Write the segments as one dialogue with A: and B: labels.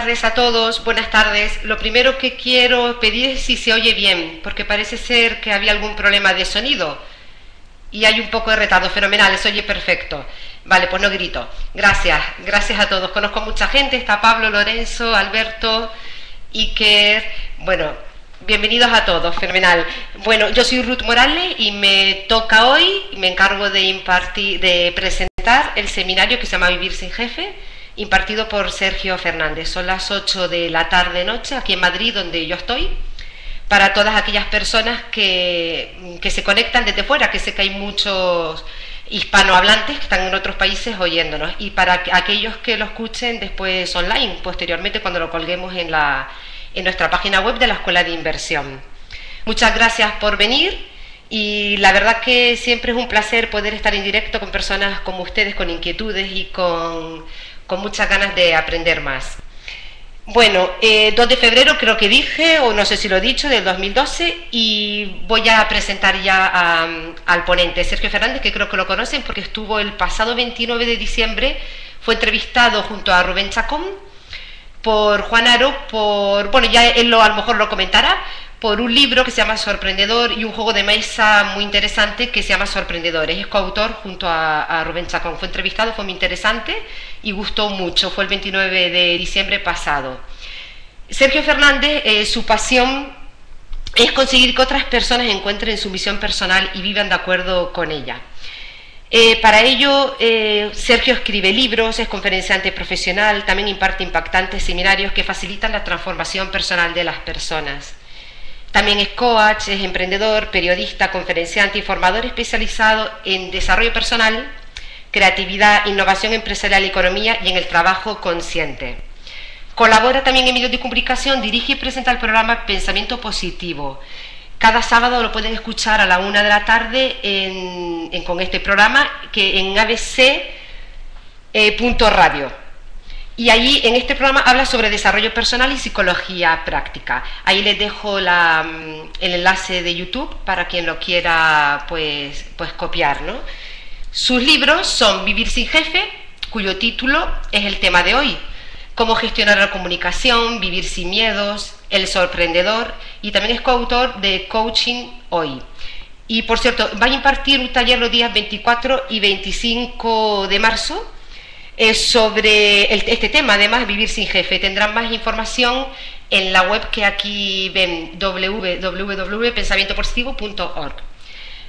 A: tardes a todos, buenas tardes. Lo primero que quiero pedir es si se oye bien, porque parece ser que había algún problema de sonido y hay un poco de retardo, fenomenal, se oye perfecto. Vale, pues no grito. Gracias, gracias a todos. Conozco mucha gente, está Pablo, Lorenzo, Alberto, Iker, bueno, bienvenidos a todos, fenomenal. Bueno, yo soy Ruth Morales y me toca hoy, me encargo de impartir, de presentar el seminario que se llama Vivir sin Jefe impartido por Sergio Fernández. Son las 8 de la tarde-noche aquí en Madrid, donde yo estoy, para todas aquellas personas que, que se conectan desde fuera, que sé que hay muchos hispanohablantes que están en otros países oyéndonos y para aquellos que lo escuchen después online, posteriormente cuando lo colguemos en, la, en nuestra página web de la Escuela de Inversión. Muchas gracias por venir y la verdad que siempre es un placer poder estar en directo con personas como ustedes, con inquietudes y con con muchas ganas de aprender más. Bueno, 2 eh, de febrero creo que dije, o no sé si lo he dicho, del 2012, y voy a presentar ya al ponente, Sergio Fernández, que creo que lo conocen porque estuvo el pasado 29 de diciembre, fue entrevistado junto a Rubén Chacón por Juan Aro, por, bueno, ya él lo, a lo mejor lo comentará, por un libro que se llama Sorprendedor y un juego de mesa muy interesante que se llama Sorprendedores. Es coautor junto a, a Rubén Chacón. Fue entrevistado, fue muy interesante y gustó mucho. Fue el 29 de diciembre pasado. Sergio Fernández, eh, su pasión es conseguir que otras personas encuentren su misión personal y vivan de acuerdo con ella. Eh, para ello, eh, Sergio escribe libros, es conferenciante profesional, también imparte impactantes seminarios que facilitan la transformación personal de las personas. También es coach, es emprendedor, periodista, conferenciante y formador especializado en desarrollo personal creatividad, innovación empresarial y economía y en el trabajo consciente. Colabora también en medios de comunicación, dirige y presenta el programa Pensamiento Positivo. Cada sábado lo pueden escuchar a la una de la tarde con este programa que en abc.radio. Eh, y allí en este programa habla sobre desarrollo personal y psicología práctica. Ahí les dejo mm, el enlace de YouTube para quien lo quiera pues, pues, copiar, sus libros son Vivir sin jefe, cuyo título es el tema de hoy, Cómo gestionar la comunicación, Vivir sin miedos, El sorprendedor y también es coautor de Coaching Hoy. Y por cierto, va a impartir un taller los días 24 y 25 de marzo eh, sobre este tema, además, Vivir sin jefe. Tendrán más información en la web que aquí ven, www.pensamientopositivo.org.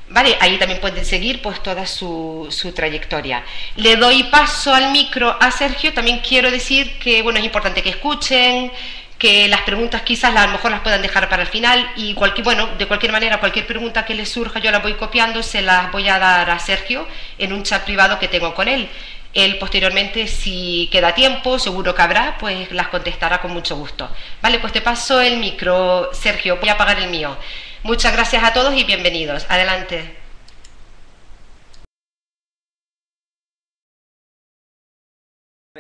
A: Vale, ahí también pueden seguir pues toda su, trayectoria. Le doy paso al micro a Sergio. También quiero decir que bueno, es importante que escuchen, que las preguntas quizás a lo mejor las puedan dejar para el final y cualquier, bueno, de cualquier manera, cualquier pregunta que les surja yo la voy copiando, se las voy a dar a Sergio en un chat privado que tengo con él. Él posteriormente, si queda tiempo, seguro que habrá, pues las contestará con mucho gusto. Vale, pues te paso el micro, Sergio, voy a apagar el mío. Muchas gracias a todos y bienvenidos. Adelante.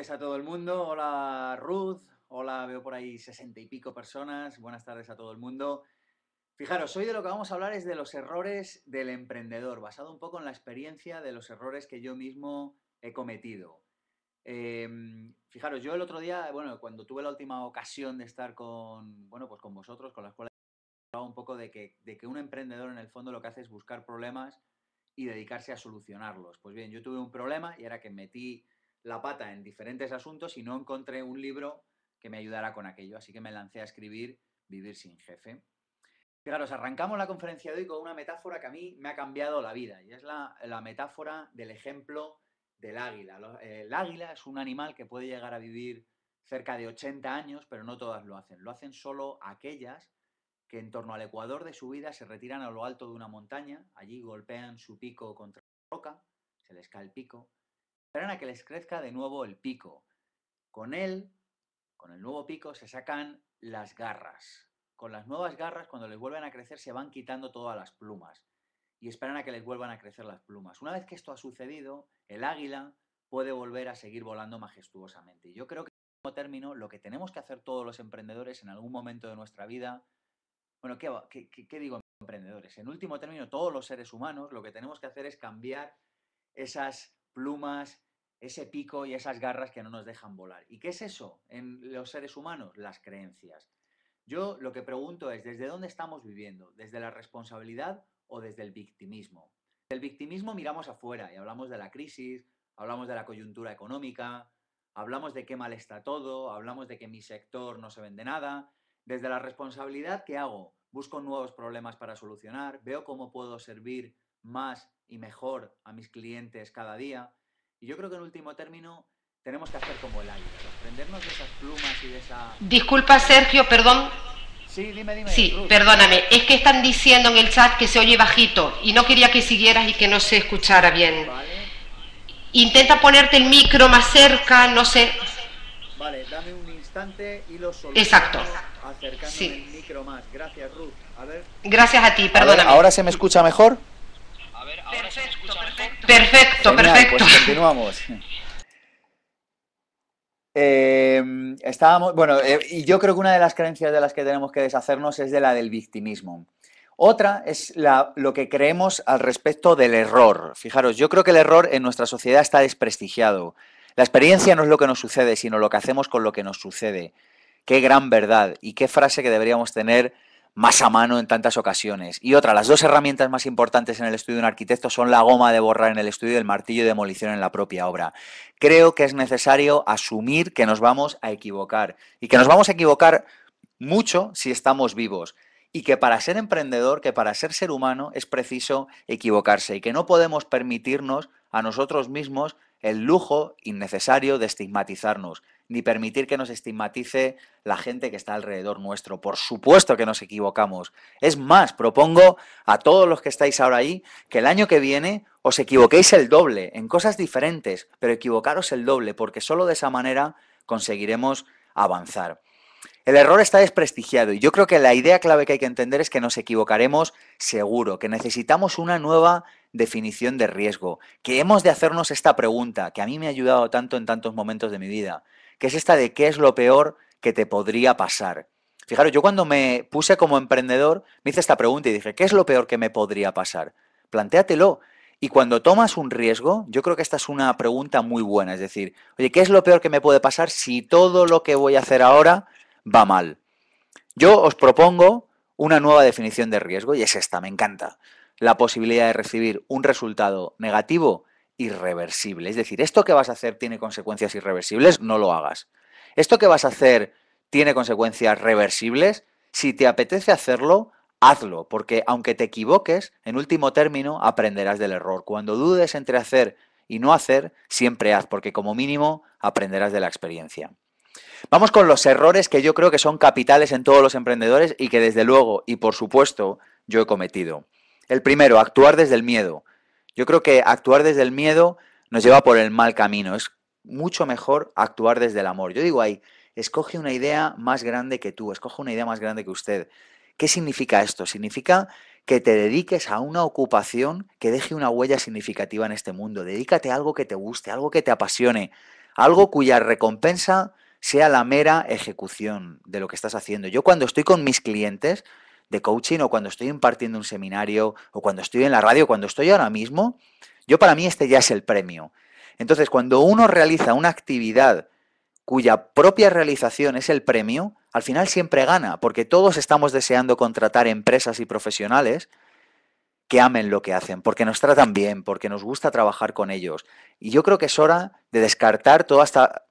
B: a todo el mundo. Hola Ruth, hola, veo por ahí sesenta y pico personas. Buenas tardes a todo el mundo. Fijaros, hoy de lo que vamos a hablar es de los errores del emprendedor, basado un poco en la experiencia de los errores que yo mismo he cometido. Em, fijaros, yo el otro día, bueno, cuando tuve la última ocasión de estar con, bueno, pues con vosotros, con la escuela un poco de que, de que un emprendedor en el fondo lo que hace es buscar problemas y dedicarse a solucionarlos. Pues bien, yo tuve un problema y era que metí la pata en diferentes asuntos y no encontré un libro que me ayudara con aquello. Así que me lancé a escribir Vivir sin jefe. Fijaros, arrancamos la conferencia de hoy con una metáfora que a mí me ha cambiado la vida y es la, la metáfora del ejemplo del águila. El águila es un animal que puede llegar a vivir cerca de 80 años, pero no todas lo hacen. Lo hacen solo aquellas que en torno al ecuador de su vida se retiran a lo alto de una montaña, allí golpean su pico contra la roca, se les cae el pico, esperan a que les crezca de nuevo el pico. Con él, con el nuevo pico, se sacan las garras. Con las nuevas garras, cuando les vuelven a crecer, se van quitando todas las plumas y esperan a que les vuelvan a crecer las plumas. Una vez que esto ha sucedido, el águila puede volver a seguir volando majestuosamente. Yo creo que, en último término, lo que tenemos que hacer todos los emprendedores en algún momento de nuestra vida bueno, ¿qué, digo, emprendedores? En último término, todos los seres humanos lo que tenemos que hacer es cambiar esas plumas, ese pico y esas garras que no nos dejan volar. ¿Y qué es eso en los seres humanos? Las creencias. Yo lo que pregunto es, ¿desde dónde estamos viviendo? ¿Desde la responsabilidad o desde el victimismo? Del victimismo miramos afuera y hablamos de la crisis, hablamos de la coyuntura económica, hablamos de qué mal está todo, hablamos de que mi sector no se vende nada, desde la responsabilidad que hago, busco nuevos problemas para solucionar, veo cómo puedo servir más y mejor a mis clientes cada día. Y yo creo que en último término tenemos que hacer como el aire. desprendernos de esas plumas y de
A: esa... Disculpa Sergio, perdón. Sí, dime, dime. Sí, perdóname, es que están diciendo en el chat que se oye bajito y no quería que siguieras y que no se escuchara bien. Intenta ponerte el micro más cerca, no sé. Vale, dame un
B: instante y lo soluciono. Exacto. Gracias, A ti, perdóname. ¿Ahora se me escucha mejor? perfecto, perfecto, pues continuamos. Eh, estábamos, bueno, eh, y yo creo que una de las creencias de las que tenemos que deshacernos es de la del victimismo. Otra es la, lo que creemos al respecto del error. Fijaros, yo creo que el error en nuestra sociedad está desprestigiado. La experiencia no es lo que nos sucede, sino lo que hacemos con lo que nos sucede. Qué gran verdad y qué frase que deberíamos tener más a mano en tantas ocasiones. Y otra, las dos herramientas más importantes en el estudio de un arquitecto son la goma de borrar en el estudio y el martillo de demolición en la propia obra. Creo que es necesario asumir que nos vamos a equivocar y que nos vamos a equivocar mucho si estamos vivos y que para ser emprendedor, que para ser ser humano es preciso equivocarse y que no podemos permitirnos a nosotros mismos el lujo innecesario de estigmatizarnos ni permitir que nos estigmatice la gente que está alrededor nuestro. Por supuesto que nos equivocamos. Es más, propongo a todos los que estáis ahora ahí que el año que viene os equivoquéis el doble en cosas diferentes, pero equivocaros el doble, porque solo de esa manera conseguiremos avanzar. El error está desprestigiado y yo creo que la idea clave que hay que entender es que nos equivocaremos seguro, que necesitamos una nueva definición de riesgo, que hemos de hacernos esta pregunta, que a mí me ha ayudado tanto en tantos momentos de mi vida que es esta de qué es lo peor que te podría pasar. Fijaros, yo cuando me puse como emprendedor, me hice esta pregunta y dije, ¿qué es lo peor que me podría pasar? Plantéatelo. Y cuando tomas un riesgo, yo creo que esta es una pregunta muy buena. Es decir, oye, ¿qué es lo peor que me puede pasar si todo lo que voy a hacer ahora va mal? Yo os propongo una nueva definición de riesgo y es esta, me encanta. La posibilidad de recibir un resultado negativo irreversible. Es decir, esto que vas a hacer tiene consecuencias irreversibles, no lo hagas. Esto que vas a hacer tiene consecuencias reversibles, si te apetece hacerlo, hazlo, porque aunque te equivoques, en último término, aprenderás del error. Cuando dudes entre hacer y no hacer, siempre haz, porque como mínimo aprenderás de la experiencia. Vamos con los errores que yo creo que son capitales en todos los emprendedores y que desde luego, y por supuesto, yo he cometido. El primero, actuar desde el miedo. Yo creo que actuar desde el miedo nos lleva por el mal camino. Es mucho mejor actuar desde el amor. Yo digo ahí, escoge una idea más grande que tú, escoge una idea más grande que usted. ¿Qué significa esto? Significa que te dediques a una ocupación que deje una huella significativa en este mundo. Dedícate a algo que te guste, algo que te apasione, algo cuya recompensa sea la mera ejecución de lo que estás haciendo. Yo cuando estoy con mis clientes, de coaching o cuando estoy impartiendo un seminario o cuando estoy en la radio, cuando estoy ahora mismo, yo para mí este ya es el premio. Entonces, cuando uno realiza una actividad cuya propia realización es el premio, al final siempre gana, porque todos estamos deseando contratar empresas y profesionales que amen lo que hacen, porque nos tratan bien, porque nos gusta trabajar con ellos. Y yo creo que es hora de descartar toda esta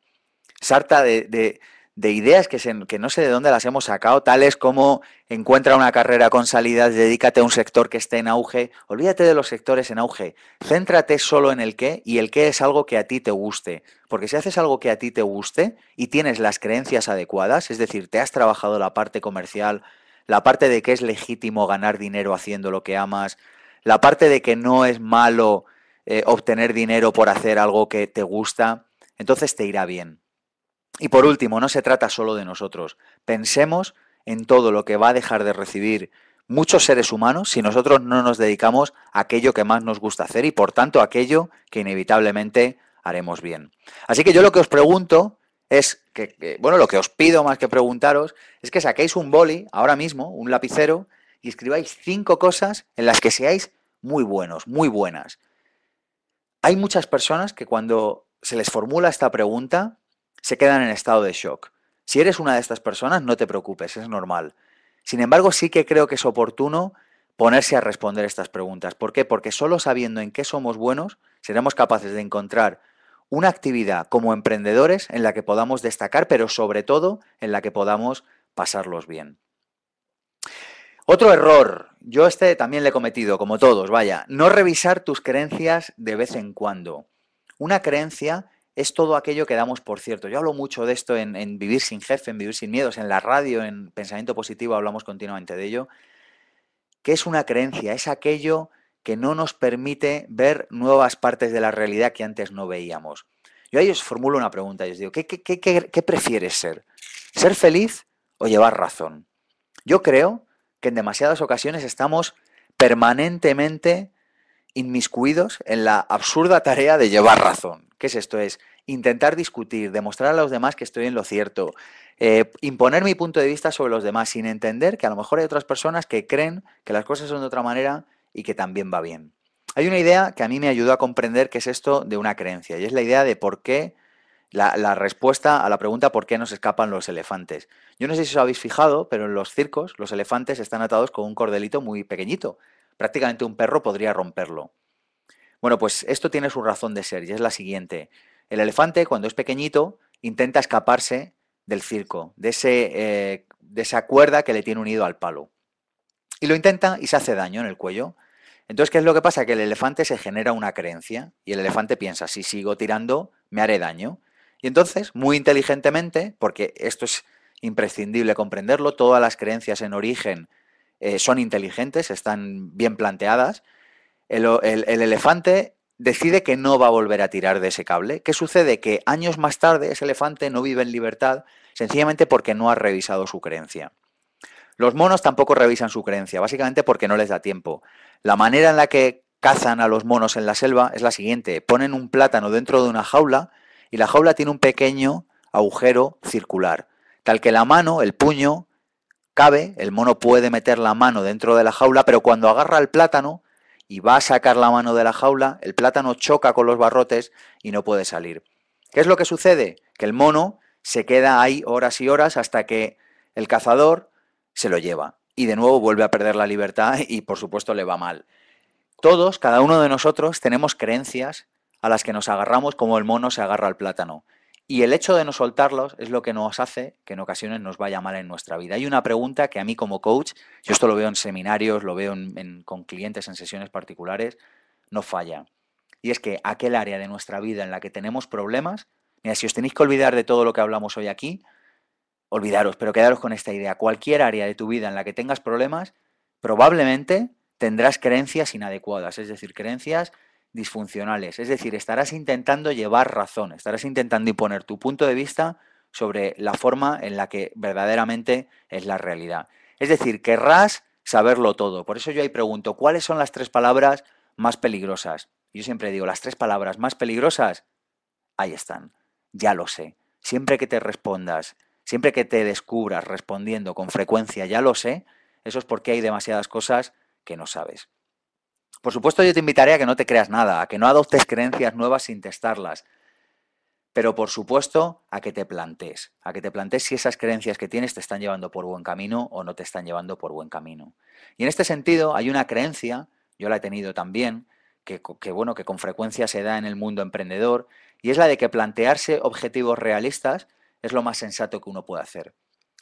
B: sarta de, de, de ideas que, que, no sé de dónde las hemos sacado, tales como encuentra una carrera con salidas, dedícate a un sector que esté en auge, olvídate de los sectores en auge, céntrate solo en el qué y el qué es algo que a ti te guste. Porque si haces algo que a ti te guste y tienes las creencias adecuadas, es decir, te has trabajado la parte comercial, la parte de que es legítimo ganar dinero haciendo lo que amas, la parte de que no es malo eh, obtener dinero por hacer algo que te gusta, entonces te irá bien. Y por último, no se trata solo de nosotros. Pensemos en todo lo que va a dejar de recibir muchos seres humanos si nosotros no nos dedicamos a aquello que más nos gusta hacer y por tanto aquello que inevitablemente haremos bien. Así que yo lo que os pregunto es que, bueno, lo que os pido más que preguntaros es que saquéis un boli ahora mismo, un lapicero, y escribáis cinco cosas en las que seáis muy buenos, muy buenas. Hay muchas personas que cuando se les formula esta pregunta se quedan en estado de shock. Si eres una de estas personas, no te preocupes, es normal. Sin embargo, sí que creo que es oportuno ponerse a responder estas preguntas. ¿Por qué? Porque solo sabiendo en qué somos buenos, seremos capaces de encontrar una actividad como emprendedores en la que podamos destacar, pero sobre todo en la que podamos pasarlos bien. Otro error, yo este también le he cometido, como todos, vaya, no revisar tus creencias de vez en cuando. Una creencia es todo aquello que damos por cierto. Yo hablo mucho de esto en, Vivir sin jefe, en Vivir sin miedos, en la radio, en Pensamiento Positivo hablamos continuamente de ello, que es una creencia, es aquello que no nos permite ver nuevas partes de la realidad que antes no veíamos. Yo ahí os formulo una pregunta y os digo, qué, qué prefieres ser? ¿Ser feliz o llevar razón? Yo creo que en demasiadas ocasiones estamos permanentemente inmiscuidos en la absurda tarea de llevar razón. ¿Qué es esto? Es intentar discutir, demostrar a los demás que estoy en lo cierto, eh, imponer mi punto de vista sobre los demás sin entender que a lo mejor hay otras personas que creen que las cosas son de otra manera y que también va bien. Hay una idea que a mí me ayudó a comprender qué es esto de una creencia y es la idea de por qué, la, la respuesta a la pregunta por qué nos escapan los elefantes. Yo no sé si os habéis fijado, pero en los circos los elefantes están atados con un cordelito muy pequeñito Prácticamente un perro podría romperlo. Bueno, pues esto tiene su razón de ser y es la siguiente. El elefante, cuando es pequeñito, intenta escaparse del circo, de, ese, eh, esa cuerda que le tiene unido al palo. Y lo intenta y se hace daño en el cuello. Entonces, ¿qué es lo que pasa? Que el elefante se genera una creencia y el elefante piensa, si sigo tirando, me haré daño. Y entonces, muy inteligentemente, porque esto es imprescindible comprenderlo, todas las creencias en origen eh, son inteligentes, están bien planteadas. El, el, elefante decide que no va a volver a tirar de ese cable. ¿Qué sucede? Que años más tarde ese elefante no vive en libertad sencillamente porque no ha revisado su creencia. Los monos tampoco revisan su creencia, básicamente porque no les da tiempo. La manera en la que cazan a los monos en la selva es la siguiente. Ponen un plátano dentro de una jaula y la jaula tiene un pequeño agujero circular, tal que la mano, el puño, cabe, el mono puede meter la mano dentro de la jaula, pero cuando agarra el plátano y va a sacar la mano de la jaula, el plátano choca con los barrotes y no puede salir. ¿Qué es lo que sucede? Que el mono se queda ahí horas y horas hasta que el cazador se lo lleva y de nuevo vuelve a perder la libertad y por supuesto le va mal. Todos, cada uno de nosotros, tenemos creencias a las que nos agarramos como el mono se agarra al plátano. Y el hecho de no soltarlos es lo que nos hace que en ocasiones nos vaya mal en nuestra vida. Hay una pregunta que a mí como coach, yo esto lo veo en seminarios, lo veo con clientes en sesiones particulares, no falla. Y es que aquel área de nuestra vida en la que tenemos problemas, mira, si os tenéis que olvidar de todo lo que hablamos hoy aquí, olvidaros, pero quedaros con esta idea. Cualquier área de tu vida en la que tengas problemas, probablemente tendrás creencias inadecuadas, es decir, creencias disfuncionales. Es decir, estarás intentando llevar razón, estarás intentando imponer tu punto de vista sobre la forma en la que verdaderamente es la realidad. Es decir, querrás saberlo todo. Por eso yo ahí pregunto, ¿cuáles son las tres palabras más peligrosas? Yo siempre digo, las tres palabras más peligrosas, ahí están, ya lo sé. Siempre que te respondas, siempre que te descubras respondiendo con frecuencia, ya lo sé, eso es porque hay demasiadas cosas que no sabes. Por supuesto, yo te invitaré a que no te creas nada, a que no adoptes creencias nuevas sin testarlas. Pero por supuesto, a que te plantees, a que te plantees si esas creencias que tienes te están llevando por buen camino o no te están llevando por buen camino. Y en este sentido, hay una creencia, yo la he tenido también, que, que bueno, que con frecuencia se da en el mundo emprendedor, y es la de que plantearse objetivos realistas es lo más sensato que uno puede hacer.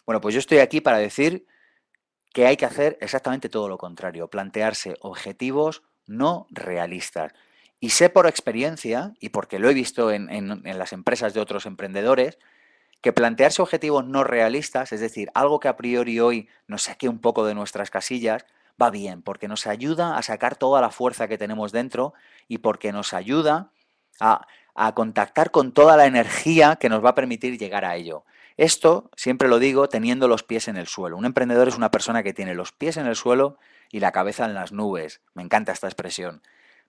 B: Bueno, pues yo estoy aquí para decir que hay que hacer exactamente todo lo contrario, plantearse objetivos no realistas. Y sé por experiencia, y porque lo he visto en, las empresas de otros emprendedores, que plantearse objetivos no realistas, es decir, algo que a priori hoy nos saque un poco de nuestras casillas, va bien, porque nos ayuda a sacar toda la fuerza que tenemos dentro y porque nos ayuda a contactar con toda la energía que nos va a permitir llegar a ello. Esto, siempre lo digo, teniendo los pies en el suelo. Un emprendedor es una persona que tiene los pies en el suelo y la cabeza en las nubes. Me encanta esta expresión.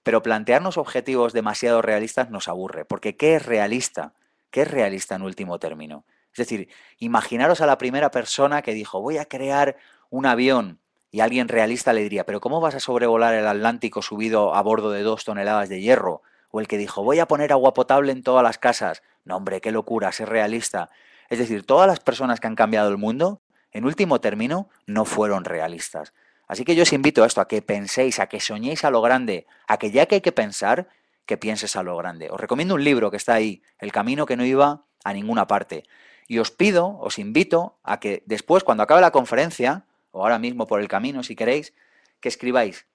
B: Pero plantearnos objetivos demasiado realistas nos aburre, porque ¿qué es realista? ¿Qué es realista en último término? Es decir, imaginaros a la primera persona que dijo, voy a crear un avión y alguien realista le diría, pero ¿cómo vas a sobrevolar el Atlántico subido a bordo de dos toneladas de hierro? O el que dijo, voy a poner agua potable en todas las casas. No, hombre, qué locura, ser realista. Es decir, todas las personas que han cambiado el mundo, en último término, no fueron realistas. Así que yo os invito a esto, a que penséis, a que soñéis a lo grande, a que ya que hay que pensar, que pienses a lo grande. Os recomiendo un libro que está ahí, El camino que no iba a ninguna parte. Y os pido, os invito a que después, cuando acabe la conferencia, o ahora mismo por el camino, si queréis, que escribáis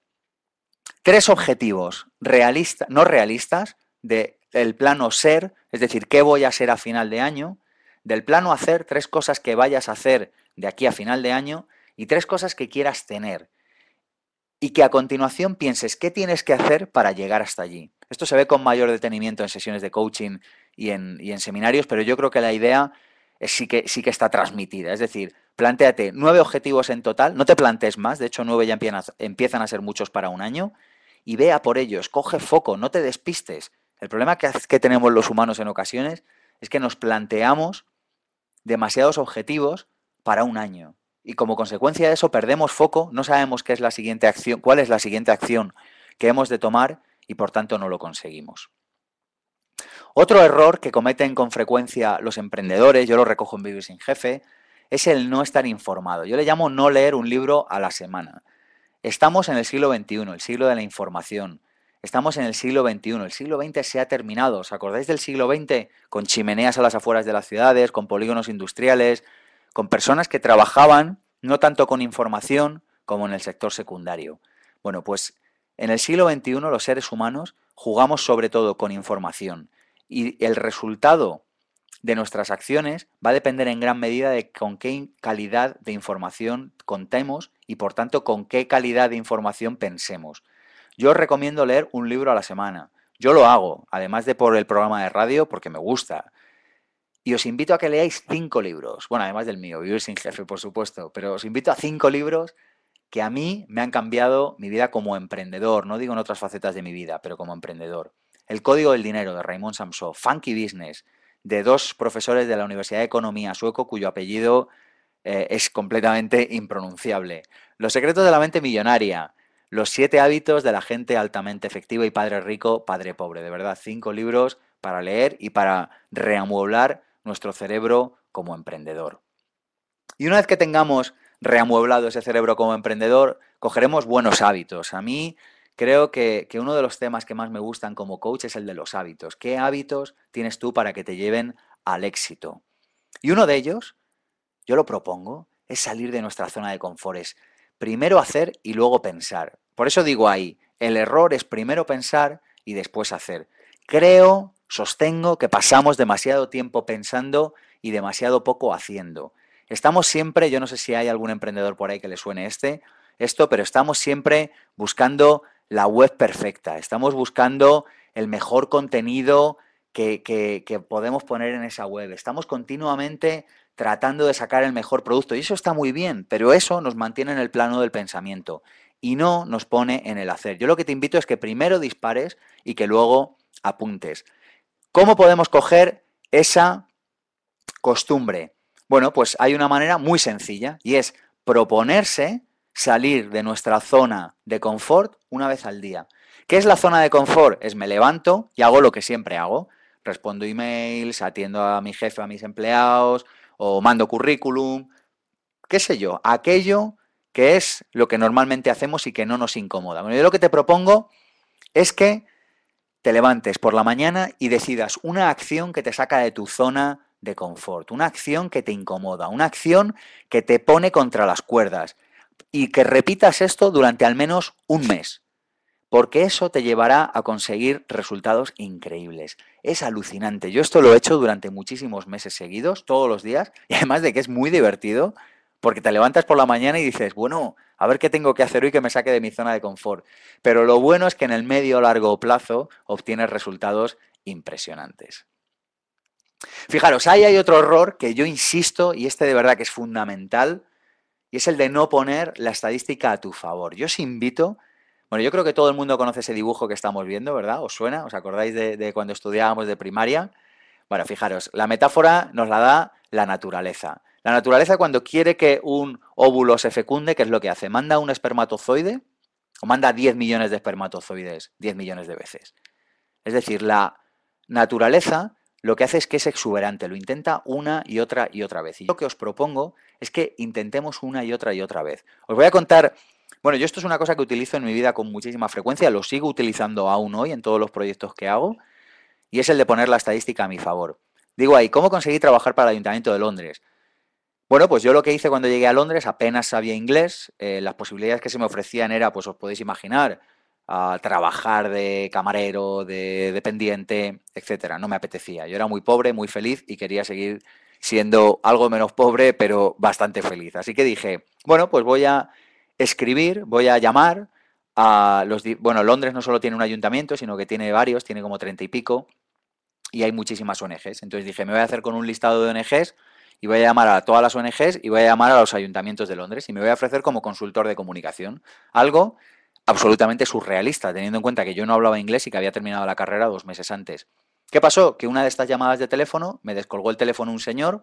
B: tres objetivos realistas, no realistas, del el plano ser, es decir, qué voy a ser a final de año, del plano hacer, tres cosas que vayas a hacer de aquí a final de año y tres cosas que quieras tener. Y que a continuación pienses qué tienes que hacer para llegar hasta allí. Esto se ve con mayor detenimiento en sesiones de coaching y en, seminarios, pero yo creo que la idea es, sí, que, sí que está transmitida. Es decir, planteate nueve objetivos en total, no te plantes más, de hecho nueve ya empiezan a ser muchos para un año, y vea por ellos, coge foco, no te despistes. El problema que, que tenemos los humanos en ocasiones es que nos planteamos demasiados objetivos para un año. Y como consecuencia de eso perdemos foco, no sabemos qué es la siguiente acción, cuál es la siguiente acción que hemos de tomar y por tanto no lo conseguimos. Otro error que cometen con frecuencia los emprendedores, yo lo recojo en Vivir sin Jefe, es el no estar informado. Yo le llamo no leer un libro a la semana. Estamos en el siglo XXI, el siglo de la información. Estamos en el siglo XXI. El siglo XX se ha terminado. ¿Os acordáis del siglo XX? Con chimeneas a las afueras de las ciudades, con polígonos industriales, con personas que trabajaban no tanto con información como en el sector secundario. Bueno, pues en el siglo XXI los seres humanos jugamos sobre todo con información y el resultado de nuestras acciones va a depender en gran medida de con qué calidad de información contemos y por tanto con qué calidad de información pensemos. Yo recomiendo leer un libro a la semana. Yo lo hago, además de por el programa de radio, porque me gusta. Y os invito a que leáis cinco libros. Bueno, además del mío, Vivir sin jefe, por supuesto. Pero os invito a cinco libros que a mí me han cambiado mi vida como emprendedor. No digo en otras facetas de mi vida, pero como emprendedor. El Código del Dinero de Raymond Samso, Funky Business, de dos profesores de la Universidad de Economía sueco cuyo apellido eh, es completamente impronunciable. Los secretos de la mente millonaria, los siete hábitos de la gente altamente efectiva y padre rico, padre pobre. De verdad, cinco libros para leer y para reamueblar nuestro cerebro como emprendedor. Y una vez que tengamos reamueblado ese cerebro como emprendedor, cogeremos buenos hábitos. A mí creo que, uno de los temas que más me gustan como coach es el de los hábitos. ¿Qué hábitos tienes tú para que te lleven al éxito? Y uno de ellos, yo lo propongo, es salir de nuestra zona de confort. Es primero hacer y luego pensar. Por eso digo ahí, el error es primero pensar y después hacer. Creo, sostengo que pasamos demasiado tiempo pensando y demasiado poco haciendo. Estamos siempre, yo no sé si hay algún emprendedor por ahí que le suene este, esto, pero estamos siempre buscando la web perfecta, estamos buscando el mejor contenido que, que, podemos poner en esa web. Estamos continuamente tratando de sacar el mejor producto y eso está muy bien, pero eso nos mantiene en el plano del pensamiento y no nos pone en el hacer. Yo lo que te invito es que primero dispares y que luego apuntes. ¿Cómo podemos coger esa costumbre? Bueno, pues hay una manera muy sencilla y es proponerse salir de nuestra zona de confort una vez al día. ¿Qué es la zona de confort? Es me levanto y hago lo que siempre hago. Respondo emails, atiendo a mi jefe, a mis empleados, o mando currículum, qué sé yo, aquello que es lo que normalmente hacemos y que no nos incomoda. Bueno, yo lo que te propongo es que te levantes por la mañana y decidas una acción que te saca de tu zona de confort, una acción que te incomoda, una acción que te pone contra las cuerdas y que repitas esto durante al menos un mes, porque eso te llevará a conseguir resultados increíbles. Es alucinante. Yo esto lo he hecho durante muchísimos meses seguidos, todos los días, y además de que es muy divertido, porque te levantas por la mañana y dices, bueno, a ver qué tengo que hacer hoy que me saque de mi zona de confort. Pero lo bueno es que en el medio o largo plazo obtienes resultados impresionantes. Fijaros, ahí hay otro error que yo insisto, y este de verdad que es fundamental, y es el de no poner la estadística a tu favor. Yo os invito, bueno, yo creo que todo el mundo conoce ese dibujo que estamos viendo, ¿verdad? ¿Os suena? ¿Os acordáis de, de cuando estudiábamos de primaria? Bueno, fijaros, la metáfora nos la da la naturaleza. La naturaleza cuando quiere que un óvulo se fecunde, ¿qué es lo que hace? Manda un espermatozoide o manda 10 millones de espermatozoides 10 millones de veces. Es decir, la naturaleza lo que hace es que es exuberante, lo intenta una y otra y otra vez. Y lo que os propongo es que intentemos una y otra y otra vez. Os voy a contar, bueno, yo esto es una cosa que utilizo en mi vida con muchísima frecuencia, lo sigo utilizando aún hoy en todos los proyectos que hago, y es el de poner la estadística a mi favor. Digo ahí, ¿cómo conseguí trabajar para el Ayuntamiento de Londres? Bueno, pues yo lo que hice cuando llegué a Londres apenas sabía inglés. Eh, las posibilidades que se me ofrecían era, pues os podéis imaginar, trabajar de camarero, de dependiente, etcétera. No me apetecía. Yo era muy pobre, muy feliz y quería seguir siendo algo menos pobre, pero bastante feliz. Así que dije, bueno, pues voy a escribir, voy a llamar a los... Bueno, Londres no solo tiene un ayuntamiento, sino que tiene varios, tiene como treinta y pico, y hay muchísimas ONGs. Entonces dije, me voy a hacer con un listado de ONGs y voy a llamar a todas las ONGs y voy a llamar a los ayuntamientos de Londres y me voy a ofrecer como consultor de comunicación. Algo absolutamente surrealista, teniendo en cuenta que yo no hablaba inglés y que había terminado la carrera dos meses antes. ¿Qué pasó? Que una de estas llamadas de teléfono me descolgó el teléfono un señor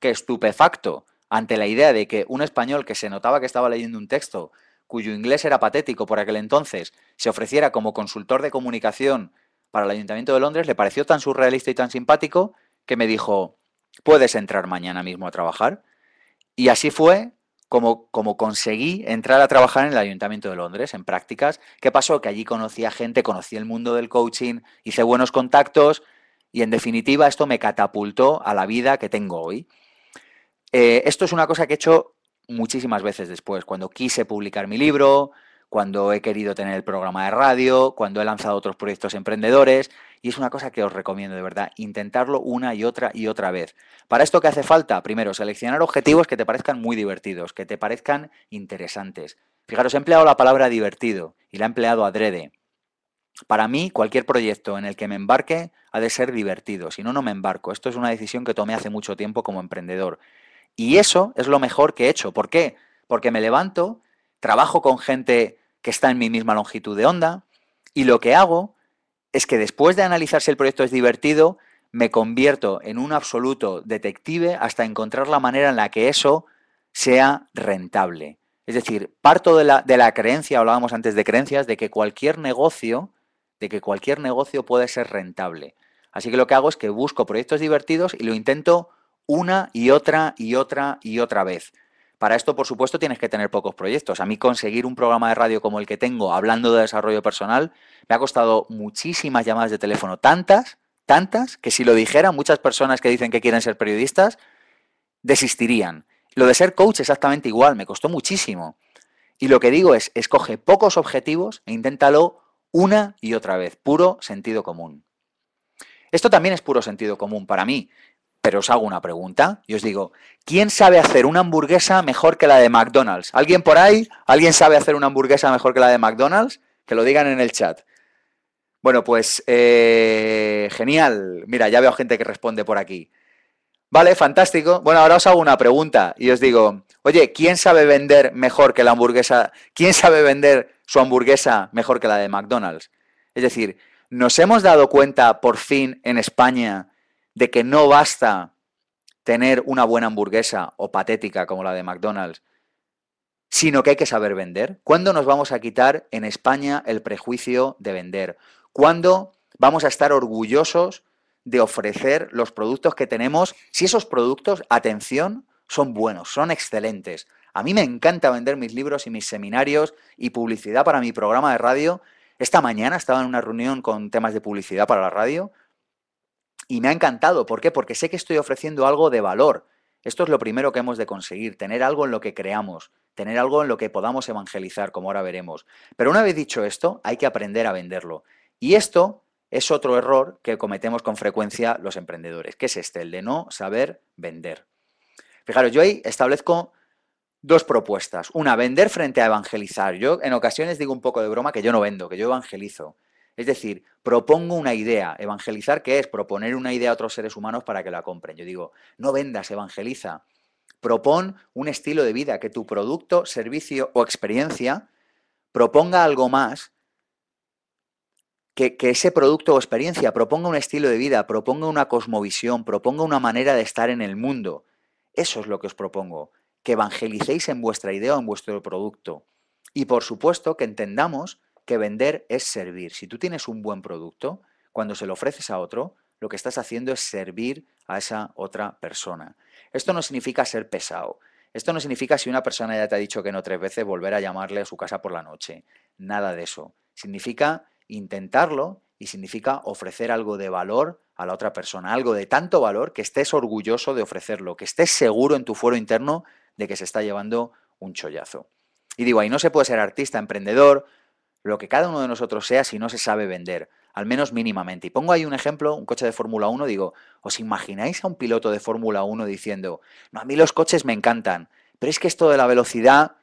B: que estupefacto ante la idea de que un español que se notaba que estaba leyendo un texto cuyo inglés era patético por aquel entonces, se ofreciera como consultor de comunicación para el Ayuntamiento de Londres, le pareció tan surrealista y tan simpático que me dijo, puedes entrar mañana mismo a trabajar. Y así fue como, como conseguí entrar a trabajar en el Ayuntamiento de Londres, en prácticas. ¿Qué pasó? Que allí conocí a gente, conocí el mundo del coaching, hice buenos contactos y en definitiva esto me catapultó a la vida que tengo hoy. Eh, esto es una cosa que he hecho muchísimas veces después, cuando quise publicar mi libro, cuando he querido tener el programa de radio, cuando he lanzado otros proyectos emprendedores. Y es una cosa que os recomiendo de verdad, intentarlo una y otra y otra vez. Para esto que hace falta, primero, seleccionar objetivos que te parezcan muy divertidos, que te parezcan interesantes. Fijaros, he empleado la palabra divertido y la he empleado adrede. Para mí, cualquier proyecto en el que me embarque ha de ser divertido, si no, no me embarco. Esto es una decisión que tomé hace mucho tiempo como emprendedor. Y eso es lo mejor que he hecho. ¿Por qué? Porque me levanto, trabajo con gente que está en mi misma longitud de onda y lo que hago es que después de analizar si el proyecto es divertido, me convierto en un absoluto detective hasta encontrar la manera en la que eso sea rentable. Es decir, parto de la, de la creencia, hablábamos antes de creencias, de que cualquier negocio, de que cualquier negocio puede ser rentable. Así que lo que hago es que busco proyectos divertidos y lo intento una y otra y otra y otra vez. Para esto, por supuesto, tienes que tener pocos proyectos. A mí conseguir un programa de radio como el que tengo, hablando de desarrollo personal, me ha costado muchísimas llamadas de teléfono, tantas, tantas, que si lo dijera, muchas personas que dicen que quieren ser periodistas, desistirían. Lo de ser coach exactamente igual, me costó muchísimo. Y lo que digo es, escoge pocos objetivos e inténtalo una y otra vez, puro sentido común. Esto también es puro sentido común para mí. Pero os hago una pregunta y os digo, ¿quién sabe hacer una hamburguesa mejor que la de McDonald's? ¿Alguien por ahí? ¿Alguien sabe hacer una hamburguesa mejor que la de McDonald's? Que lo digan en el chat. Bueno, pues eh, genial. Mira, ya veo gente que responde por aquí. Vale, fantástico. Bueno, ahora os hago una pregunta y os digo, oye, ¿quién sabe vender mejor que la hamburguesa? ¿Quién sabe vender su hamburguesa mejor que la de McDonald's? Es decir, ¿nos hemos dado cuenta por fin en España de que no basta tener una buena hamburguesa o patética como la de McDonald's, sino que hay que saber vender? ¿Cuándo nos vamos a quitar en España el prejuicio de vender? ¿Cuándo vamos a estar orgullosos de ofrecer los productos que tenemos si esos productos, atención, son buenos, son excelentes? A mí me encanta vender mis libros y mis seminarios y publicidad para mi programa de radio. Esta mañana estaba en una reunión con temas de publicidad para la radio y me ha encantado. ¿Por qué? Porque sé que estoy ofreciendo algo de valor. Esto es lo primero que hemos de conseguir, tener algo en lo que creamos, tener algo en lo que podamos evangelizar, como ahora veremos. Pero una vez dicho esto, hay que aprender a venderlo. Y esto es otro error que cometemos con frecuencia los emprendedores, que es este, el de no saber vender. Fijaros, yo ahí establezco dos propuestas. Una, vender frente a evangelizar. Yo en ocasiones digo un poco de broma que yo no vendo, que yo evangelizo. Es decir, propongo una idea. Evangelizar, ¿qué es? Proponer una idea a otros seres humanos para que la compren. Yo digo, no vendas, evangeliza. Propon un estilo de vida, que tu producto, servicio o experiencia proponga algo más que, ese producto o experiencia, proponga un estilo de vida, proponga una cosmovisión, proponga una manera de estar en el mundo. Eso es lo que os propongo, que evangelicéis en vuestra idea o en vuestro producto. Y por supuesto que entendamos que vender es servir. Si tú tienes un buen producto, cuando se lo ofreces a otro, lo que estás haciendo es servir a esa otra persona. Esto no significa ser pesado. Esto no significa si una persona ya te ha dicho que no tres veces volver a llamarle a su casa por la noche. Nada de eso. Significa intentarlo y significa ofrecer algo de valor a la otra persona, algo de tanto valor que estés orgulloso de ofrecerlo, que estés seguro en tu fuero interno de que se está llevando un chollazo. Y digo, ahí no se puede ser artista, emprendedor, lo que cada uno de nosotros sea si no se sabe vender, al menos mínimamente. Y pongo ahí un ejemplo, un coche de Fórmula 1, digo, ¿os imagináis a un piloto de Fórmula 1 diciendo, no, a mí los coches me encantan, pero es que esto de la velocidad,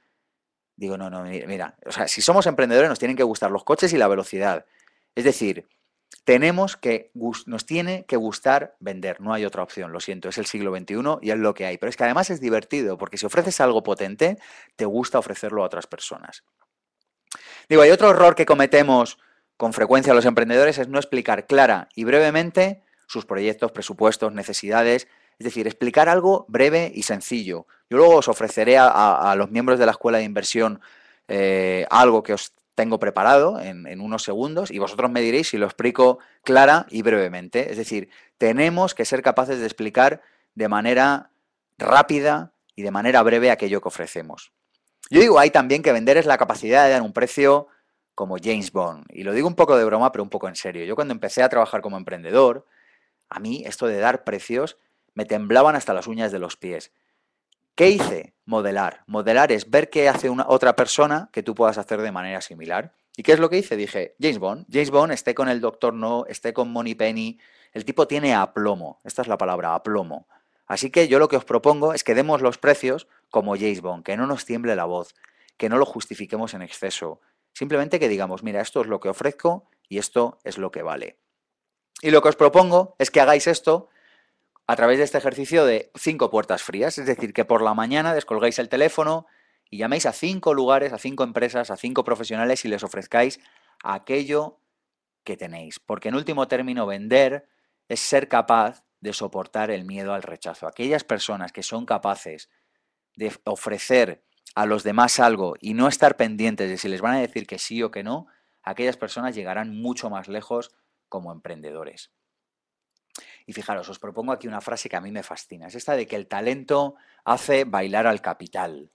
B: digo, no, no, mira, o sea, si somos emprendedores nos tienen que gustar los coches y la velocidad. Es decir, tenemos que, nos tiene que gustar vender, no hay otra opción, lo siento, es el siglo XXI y es lo que hay. Pero es que además es divertido, porque si ofreces algo potente, te gusta ofrecerlo a otras personas. Digo, hay otro error que cometemos con frecuencia los emprendedores es no explicar clara y brevemente sus proyectos, presupuestos, necesidades. Es decir, explicar algo breve y sencillo. Yo luego os ofreceré a, los miembros de la escuela de inversión eh, algo que os tengo preparado en, unos segundos y vosotros me diréis si lo explico clara y brevemente. Es decir, tenemos que ser capaces de explicar de manera rápida y de manera breve aquello que ofrecemos. Yo digo hay también que vender es la capacidad de dar un precio como James Bond. Y lo digo un poco de broma, pero un poco en serio. Yo cuando empecé a trabajar como emprendedor, a mí esto de dar precios me temblaban hasta las uñas de los pies. ¿Qué hice? Modelar. Modelar es ver qué hace una, otra persona que tú puedas hacer de manera similar. ¿Y qué es lo que hice? Dije, James Bond, James Bond esté con el Doctor No, esté con Money Penny. El tipo tiene aplomo. Esta es la palabra, aplomo. Así que yo lo que os propongo es que demos los precios como James Bond, que no nos tiemble la voz, que no lo justifiquemos en exceso. Simplemente que digamos, mira, esto es lo que ofrezco y esto es lo que vale. Y lo que os propongo es que hagáis esto a través de este ejercicio de cinco puertas frías, es decir, que por la mañana descolgáis el teléfono y llaméis a cinco lugares, a cinco empresas, a cinco profesionales y les ofrezcáis aquello que tenéis. Porque en último término, vender es ser capaz de soportar el miedo al rechazo. Aquellas personas que son capaces de ofrecer a los demás algo y no estar pendientes de si les van a decir que sí o que no, aquellas personas llegarán mucho más lejos como emprendedores. Y fijaros, os propongo aquí una frase que a mí me fascina, es esta de que el talento hace bailar al capital.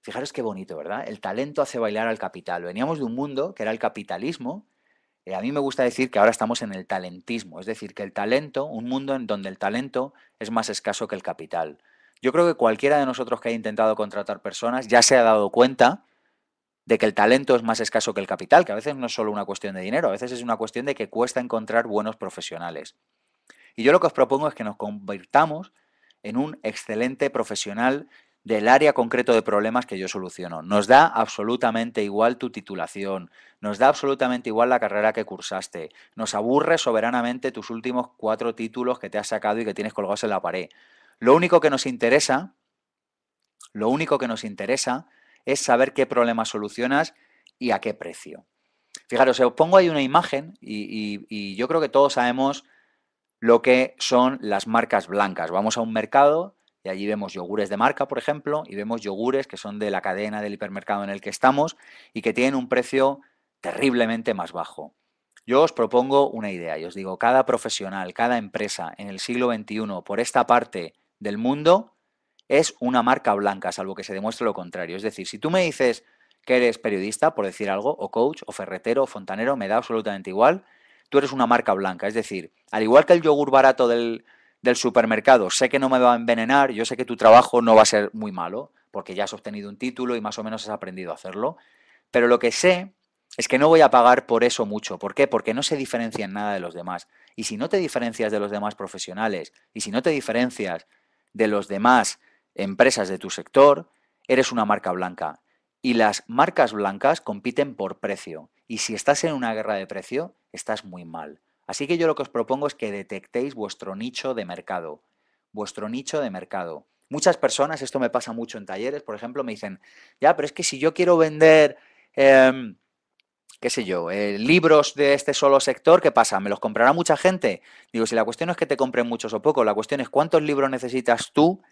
B: Fijaros qué bonito, ¿verdad? El talento hace bailar al capital. Veníamos de un mundo que era el capitalismo, eh, a mí me gusta decir que ahora estamos en el talentismo, es decir, que el talento, un mundo en donde el talento es más escaso que el capital. Yo creo que cualquiera de nosotros que haya intentado contratar personas ya se ha dado cuenta de que el talento es más escaso que el capital, que a veces no es solo una cuestión de dinero, a veces es una cuestión de que cuesta encontrar buenos profesionales. Y yo lo que os propongo es que nos convirtamos en un excelente profesional del área concreto de problemas que yo soluciono. Nos da absolutamente igual tu titulación, nos da absolutamente igual la carrera que cursaste, nos aburre soberanamente tus últimos cuatro títulos que te has sacado y que tienes colgados en la pared. Lo único que nos interesa, lo único que nos interesa es saber qué problemas solucionas y a qué precio. Fijaros, os pongo ahí una imagen y, y yo creo que todos sabemos lo que son las marcas blancas. Vamos a un mercado y allí vemos yogures de marca, por ejemplo, y vemos yogures que son de la cadena del hipermercado en el que estamos y que tienen un precio terriblemente más bajo. Yo os propongo una idea y os digo, cada profesional, cada empresa en el siglo XXI por esta parte del mundo es una marca blanca, salvo que se demuestre lo contrario. Es decir, si tú me dices que eres periodista, por decir algo, o coach, o ferretero, o fontanero, me da absolutamente igual, tú eres una marca blanca. Es decir, al igual que el yogur barato del, del supermercado, sé que no me va a envenenar, yo sé que tu trabajo no va a ser muy malo, porque ya has obtenido un título y más o menos has aprendido a hacerlo, pero lo que sé es que no voy a pagar por eso mucho. ¿Por qué? Porque no se diferencia en nada de los demás. Y si no te diferencias de los demás profesionales, y si no te diferencias de los demás empresas de tu sector, eres una marca blanca. Y las marcas blancas compiten por precio. Y si estás en una guerra de precio, estás muy mal. Así que yo lo que os propongo es que detectéis vuestro nicho de mercado. Vuestro nicho de mercado. Muchas personas, esto me pasa mucho en talleres, por ejemplo, me dicen, ya, pero es que si yo quiero vender, em, qué sé yo, eh, libros de este solo sector, ¿qué pasa? ¿Me los comprará mucha gente? Digo, si la cuestión no es que te compren muchos o pocos, la cuestión es cuántos libros necesitas tú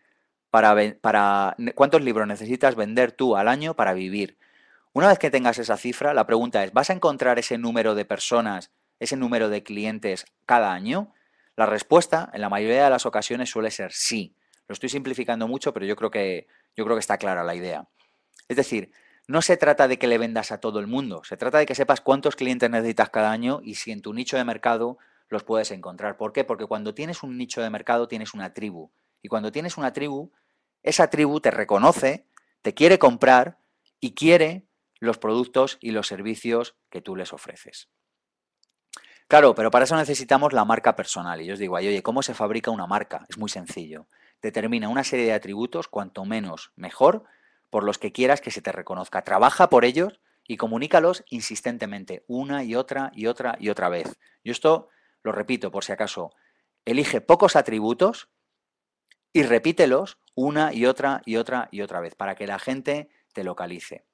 B: para, para cuántos libros necesitas vender tú al año para vivir. Una vez que tengas esa cifra, la pregunta es, ¿vas a encontrar ese número de personas ese número de clientes cada año? La respuesta en la mayoría de las ocasiones suele ser sí. Lo estoy simplificando mucho, pero yo creo que, yo creo que está clara la idea. Es decir, no se trata de que le vendas a todo el mundo, se trata de que sepas cuántos clientes necesitas cada año y si en tu nicho de mercado los puedes encontrar. ¿Por qué? Porque cuando tienes un nicho de mercado tienes una tribu. Y cuando tienes una tribu, esa tribu te reconoce, te quiere comprar y quiere los productos y los servicios que tú les ofreces. Claro, pero para eso necesitamos la marca personal. Y yo os digo, oye, ¿cómo se fabrica una marca? Es muy sencillo. Determina una serie de atributos, cuanto menos mejor, por los que quieras que se te reconozca. Trabaja por ellos y comunícalos insistentemente, una y otra y otra y otra vez. Yo esto lo repito por si acaso. Elige pocos atributos y repítelos una y otra y otra y otra vez para que la gente te localice.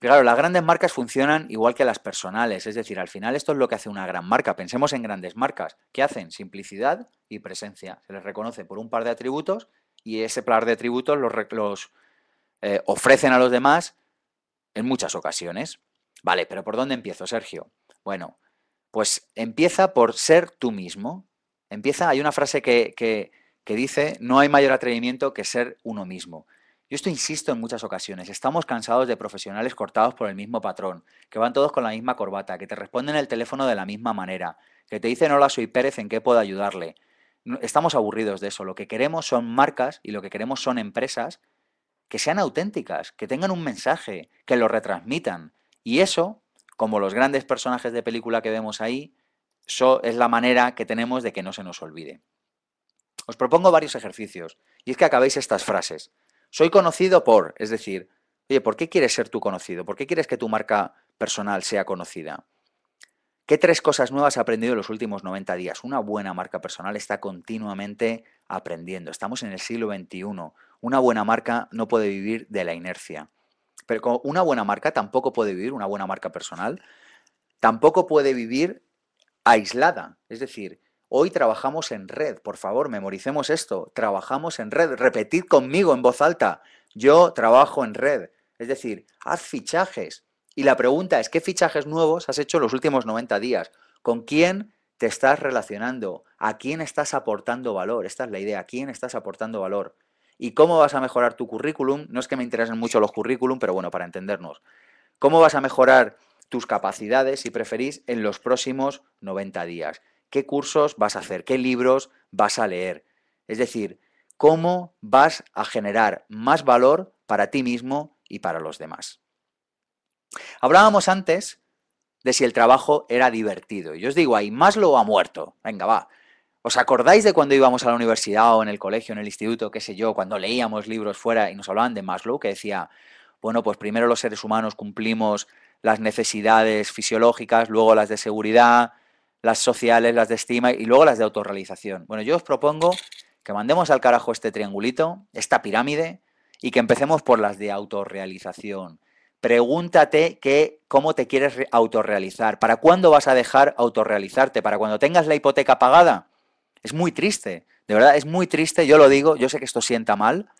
B: Claro, las grandes marcas funcionan igual que las personales, es decir, al final esto es lo que hace una gran marca. Pensemos en grandes marcas, ¿qué hacen simplicidad y presencia. Se les reconoce por un par de atributos y ese par de atributos los, eh, ofrecen a los demás en muchas ocasiones. Vale, pero ¿por dónde empiezo, Sergio? Bueno, pues empieza por ser tú mismo. Empieza, hay una frase que dice, no hay mayor atrevimiento que ser uno mismo. Yo esto insisto en muchas ocasiones. Estamos cansados de profesionales cortados por el mismo patrón, que van todos con la misma corbata, que te responden el teléfono de la misma manera, que te dicen hola, soy Pérez, ¿en qué puedo ayudarle? Estamos aburridos de eso. Lo que queremos son marcas y lo que queremos son empresas que sean auténticas, que tengan un mensaje, que lo retransmitan. Y eso, como los grandes personajes de película que vemos ahí, eso es la manera que tenemos de que no se nos olvide. Os propongo varios ejercicios, y es que acabéis estas frases. Soy conocido por, es decir, oye, ¿por qué quieres ser tú conocido? ¿Por qué quieres que tu marca personal sea conocida? ¿Qué tres cosas nuevas has aprendido en los últimos 90 días? Una buena marca personal está continuamente aprendiendo. Estamos en el siglo XXI. Una buena marca no puede vivir de la inercia. Pero una buena marca tampoco puede vivir, una buena marca personal, tampoco puede vivir aislada. Es decir, Hoy trabajamos en red, por favor, memoricemos esto. Trabajamos en red, repetid conmigo en voz alta. Yo trabajo en red. Es decir, haz fichajes. Y la pregunta es, ¿qué fichajes nuevos has hecho los últimos 90 días? ¿Con quién te estás relacionando? ¿A quién estás aportando valor? Esta es la idea, ¿a quién estás aportando valor? ¿Y cómo vas a mejorar tu currículum? No es que me interesen mucho los currículum, pero bueno, para entendernos. ¿Cómo vas a mejorar tus capacidades, si preferís, en los próximos 90 días? qué cursos vas a hacer, qué libros vas a leer. Es decir, cómo vas a generar más valor para ti mismo y para los demás. Hablábamos antes de si el trabajo era divertido. Y yo os digo, ahí Maslow ha muerto. Venga, va. ¿Os acordáis de cuando íbamos a la universidad o en el colegio, en el instituto, qué sé yo, cuando leíamos libros fuera y nos hablaban de Maslow, que decía, bueno, pues primero los seres humanos cumplimos las necesidades fisiológicas, luego las de seguridad, las sociales, las de estima y luego las de autorrealización. Bueno, yo os propongo que mandemos al carajo este triangulito, esta pirámide, y que empecemos por las de autorrealización. Pregúntate qué, cómo te quieres autorrealizar, para cuándo vas a dejar autorrealizarte, para cuando tengas la hipoteca pagada. Es muy triste, de verdad, es muy triste, yo lo digo, yo sé que esto sienta mal,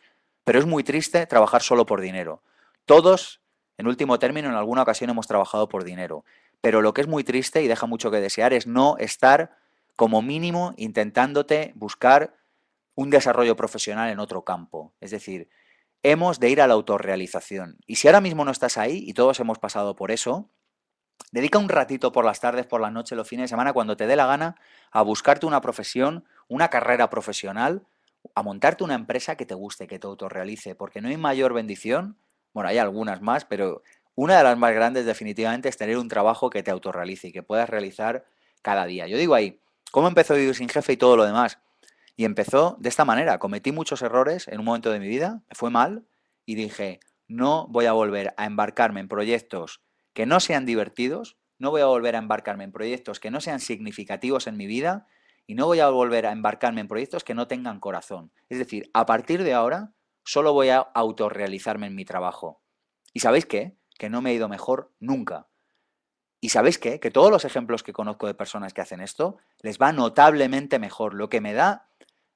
B: pero es muy triste trabajar solo por dinero. Todos, en último término, en alguna ocasión hemos trabajado por dinero. Pero lo que es muy triste y deja mucho que desear es no estar como mínimo intentándote buscar un desarrollo profesional en otro campo. Es decir, hemos de ir a la autorrealización. Y si ahora mismo no estás ahí, y todos hemos pasado por eso, dedica un ratito por las tardes, por las noches, los fines de semana, cuando te dé la gana, a buscarte una profesión, una carrera profesional, a montarte una empresa que te guste, que te autorrealice, porque no hay mayor bendición, bueno, hay algunas más, pero una de las más grandes definitivamente es tener un trabajo que te autorrealice y que puedas realizar cada día. Yo digo ahí, ¿cómo empezó Vivir sin jefe y todo lo demás? Y empezó de esta manera. Cometí muchos errores en un momento de mi vida, me fue mal y dije, no voy a volver a embarcarme en proyectos que no sean divertidos, no voy a volver a embarcarme en proyectos que no sean significativos en mi vida y no voy a volver a embarcarme en proyectos que no tengan corazón. Es decir, a partir de ahora solo voy a autorrealizarme en mi trabajo. ¿Y sabéis qué? que no me ha ido mejor nunca. Y sabéis qué? Que todos los ejemplos que conozco de personas que hacen esto les va notablemente mejor. Lo que me da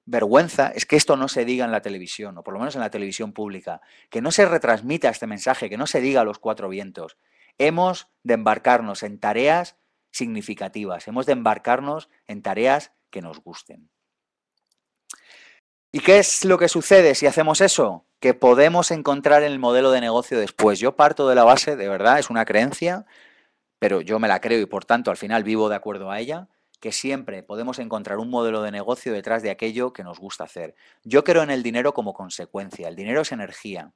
B: vergüenza es que esto no se diga en la televisión, o por lo menos en la televisión pública, que no se retransmita este mensaje, que no se diga a los cuatro vientos. Hemos de embarcarnos en tareas significativas, hemos de embarcarnos en tareas que nos gusten. ¿Y qué es lo que sucede si hacemos eso? que podemos encontrar en el modelo de negocio después. Yo parto de la base, de verdad, es una creencia, pero yo me la creo y por tanto al final vivo de acuerdo a ella, que siempre podemos encontrar un modelo de negocio detrás de aquello que nos gusta hacer. Yo creo en el dinero como consecuencia, el dinero es energía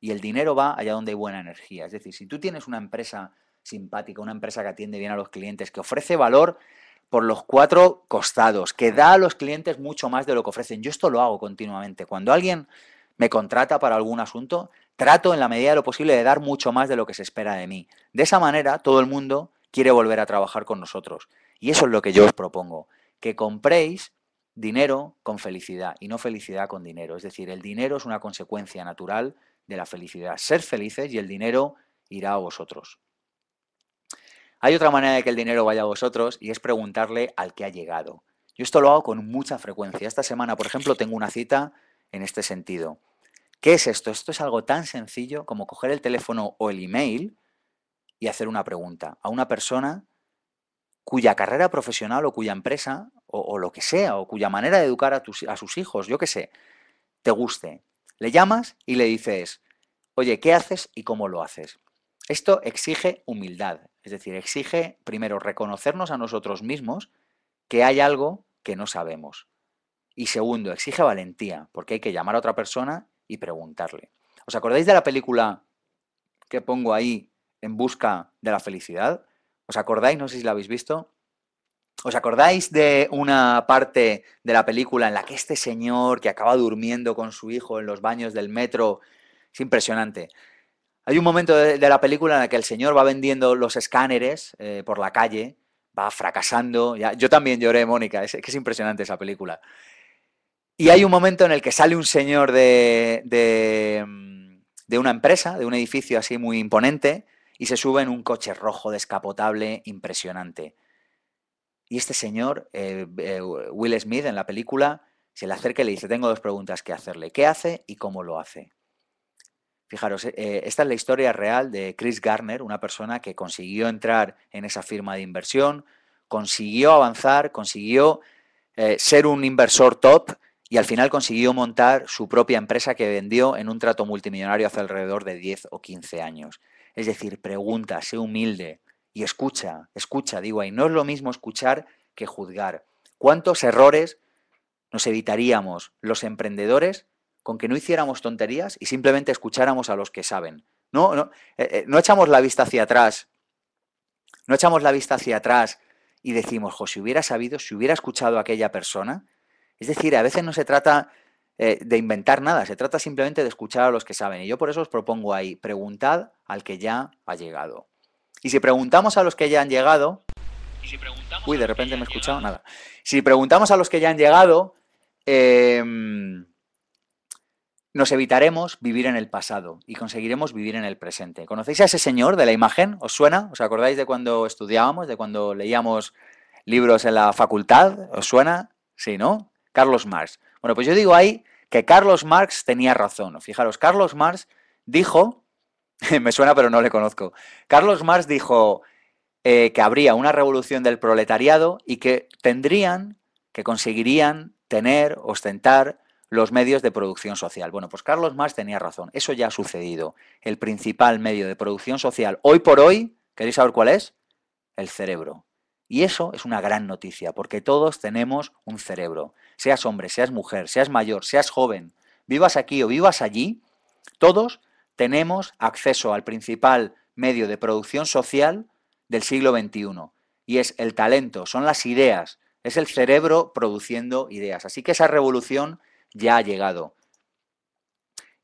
B: y el dinero va allá donde hay buena energía. Es decir, si tú tienes una empresa simpática, una empresa que atiende bien a los clientes, que ofrece valor, por los cuatro costados, que da a los clientes mucho más de lo que ofrecen. Yo esto lo hago continuamente. Cuando alguien me contrata para algún asunto, trato en la medida de lo posible de dar mucho más de lo que se espera de mí. De esa manera, todo el mundo quiere volver a trabajar con nosotros. Y eso es lo que yo os propongo, que compréis dinero con felicidad y no felicidad con dinero. Es decir, el dinero es una consecuencia natural de la felicidad. Ser felices y el dinero irá a vosotros. Hay otra manera de que el dinero vaya a vosotros y es preguntarle al que ha llegado. Yo esto lo hago con mucha frecuencia. Esta semana, por ejemplo, tengo una cita en este sentido. ¿Qué es esto? Esto es algo tan sencillo como coger el teléfono o el email y hacer una pregunta a una persona cuya carrera profesional o cuya empresa o, lo que sea, o cuya manera de educar a, tus, a sus hijos, yo qué sé, te guste. Le llamas y le dices, oye, ¿qué haces y cómo lo haces? Esto exige humildad, es decir, exige primero reconocernos a nosotros mismos que hay algo que no sabemos. Y segundo, exige valentía, porque hay que llamar a otra persona y preguntarle. ¿Os acordáis de la película que pongo ahí en busca de la felicidad? ¿Os acordáis? No sé si la habéis visto. ¿Os acordáis de una parte de la película en la que este señor que acaba durmiendo con su hijo en los baños del metro? Es impresionante. Hay un momento de, la película en la que el señor va vendiendo los escáneres eh, por la calle, va fracasando. yo también lloré, Mónica, que es impresionante esa película. Y hay un momento en el que sale un señor de, mm, de, una empresa, de un edificio así muy imponente, y se sube en un coche rojo descapotable impresionante. Y este señor, eh, eh, Will Smith, en la película, se le acerca y le dice, tengo dos preguntas que hacerle. ¿Qué hace y cómo lo hace? Fijaros, eh, esta es la historia real de Chris Garner, una persona que consiguió entrar en esa firma de inversión, consiguió avanzar, consiguió ser un inversor top y al final consiguió montar su propia empresa que vendió en un trato multimillonario hace alrededor de 10 o 15 años. Es decir, pregunta, sé humilde y escucha, escucha, digo ahí, no es lo mismo escuchar que juzgar. ¿Cuántos errores nos evitaríamos los emprendedores con que no hiciéramos tonterías y simplemente escucháramos a los que saben? No, no, eh, eh, echamos la vista hacia atrás, no echamos la vista hacia atrás y decimos, jo, si hubiera sabido, si hubiera escuchado a aquella persona, es decir, a veces no se trata eh, de inventar nada, se trata simplemente de escuchar a los que saben. Y yo por eso os propongo ahí, preguntad al que ya ha llegado. Y si preguntamos a los que ya han llegado... uy, de repente no he escuchado nada. Si preguntamos a los que ya han llegado, em, nos evitaremos vivir en el pasado y conseguiremos vivir en el presente. ¿Conocéis a ese señor de la imagen? ¿Os suena? ¿Os acordáis de cuando estudiábamos, de cuando leíamos libros en la facultad? ¿Os suena? Sí, ¿no? Carlos Marx. Bueno, pues yo digo ahí que Carlos Marx tenía razón. Fijaros, Carlos Marx dijo, me suena pero no le conozco, Carlos Marx dijo eh, que habría una revolución del proletariado y que tendrían, que conseguirían tener, ostentar los medios de producción social. Bueno, pues Carlos Marx tenía razón, eso ya ha sucedido. El principal medio de producción social hoy por hoy, ¿queréis saber cuál es? El cerebro. Y eso es una gran noticia, porque todos tenemos un cerebro seas hombre, seas mujer, seas mayor, seas joven, vivas aquí o vivas allí, todos tenemos acceso al principal medio de producción social del siglo XXI. Y es el talento, son las ideas, es el cerebro produciendo ideas. Así que esa revolución ya ha llegado.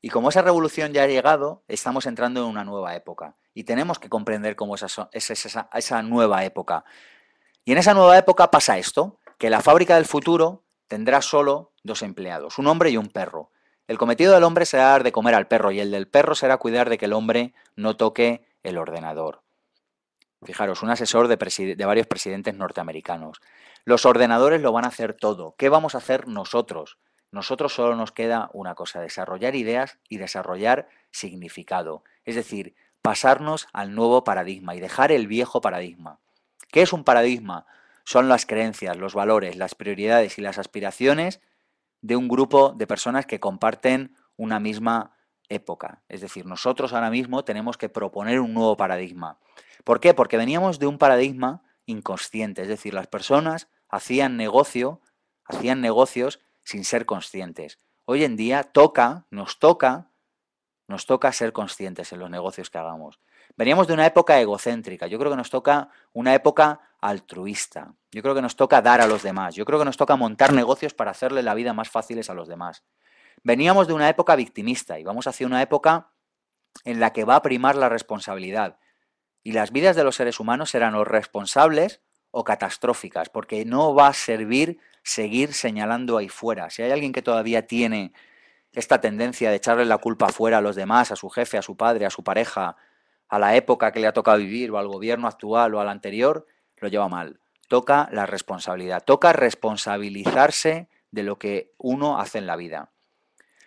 B: Y como esa revolución ya ha llegado, estamos entrando en una nueva época. Y tenemos que comprender cómo es esa, esa nueva época. Y en esa nueva época pasa esto, que la fábrica del futuro Tendrá solo dos empleados, un hombre y un perro. El cometido del hombre será dar de comer al perro y el del perro será cuidar de que el hombre no toque el ordenador. Fijaros, un asesor de, de, varios presidentes norteamericanos. Los ordenadores lo van a hacer todo. ¿Qué vamos a hacer nosotros? Nosotros solo nos queda una cosa, desarrollar ideas y desarrollar significado. Es decir, pasarnos al nuevo paradigma y dejar el viejo paradigma. ¿Qué es un paradigma? son las creencias, los valores, las prioridades y las aspiraciones de un grupo de personas que comparten una misma época. Es decir, nosotros ahora mismo tenemos que proponer un nuevo paradigma. ¿Por qué? Porque veníamos de un paradigma inconsciente, es decir, las personas hacían negocio, hacían negocios sin ser conscientes. Hoy en día toca, nos toca, nos toca ser conscientes en los negocios que hagamos. Veníamos de una época egocéntrica, yo creo que nos toca una época altruista, yo creo que nos toca dar a los demás, yo creo que nos toca montar negocios para hacerle la vida más fáciles a los demás. Veníamos de una época victimista y vamos hacia una época en la que va a primar la responsabilidad. Y las vidas de los seres humanos serán o responsables o catastróficas, porque no va a servir seguir señalando ahí fuera. Si hay alguien que todavía tiene esta tendencia de echarle la culpa fuera a los demás, a su jefe, a su padre, a su pareja, a la época que le ha tocado vivir o al gobierno actual o al anterior, lo lleva mal. Toca la responsabilidad, toca responsabilizarse de lo que uno hace en la vida.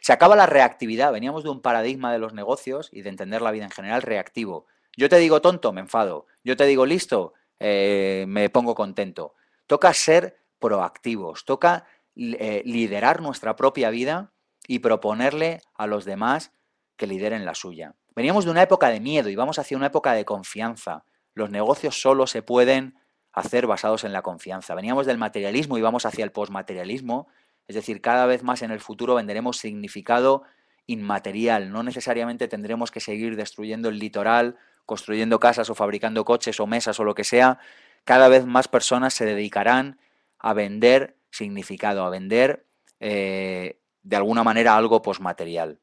B: Se acaba la reactividad, veníamos de un paradigma de los negocios y de entender la vida en general reactivo. Yo te digo tonto, me enfado. Yo te digo listo, eh, me pongo contento. Toca ser proactivos, toca eh, liderar nuestra propia vida y proponerle a los demás que lideren la suya. Veníamos de una época de miedo y vamos hacia una época de confianza. Los negocios solo se pueden hacer basados en la confianza. Veníamos del materialismo y vamos hacia el posmaterialismo, es decir, cada vez más en el futuro venderemos significado inmaterial. No necesariamente tendremos que seguir destruyendo el litoral, construyendo casas o fabricando coches o mesas o lo que sea. Cada vez más personas se dedicarán a vender significado, a vender eh, de alguna manera algo posmaterial.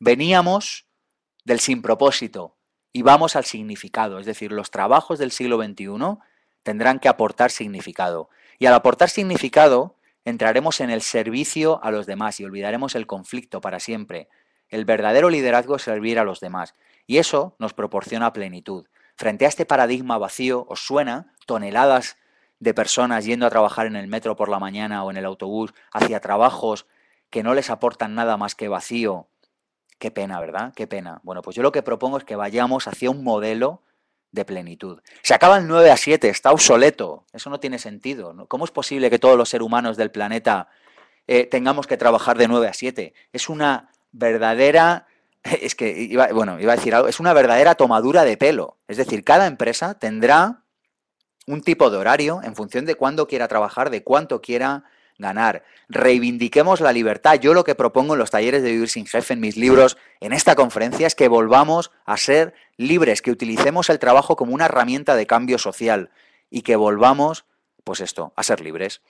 B: Veníamos del sin propósito y vamos al significado, es decir, los trabajos del siglo XXI tendrán que aportar significado. Y al aportar significado, entraremos en el servicio a los demás y olvidaremos el conflicto para siempre. El verdadero liderazgo es servir a los demás, y eso nos proporciona plenitud. Frente a este paradigma vacío, ¿os suena toneladas de personas yendo a trabajar en el metro por la mañana o en el autobús hacia trabajos que no les aportan nada más que vacío Qué pena, ¿verdad? Qué pena. Bueno, pues yo lo que propongo es que vayamos hacia un modelo de plenitud. Se acaba el 9 a 7, está obsoleto. Eso no tiene sentido. ¿Cómo es posible que todos los seres humanos del planeta eh, tengamos que trabajar de 9 a 7? Es una verdadera. Es que iba, bueno, iba a decir algo, es una verdadera tomadura de pelo. Es decir, cada empresa tendrá un tipo de horario en función de cuándo quiera trabajar, de cuánto quiera ganar. Reivindiquemos la libertad. Yo lo que propongo en los talleres de Vivir sin Jefe, en mis libros, en esta conferencia, es que volvamos a ser libres, que utilicemos el trabajo como una herramienta de cambio social y que volvamos, pues esto, a ser libres.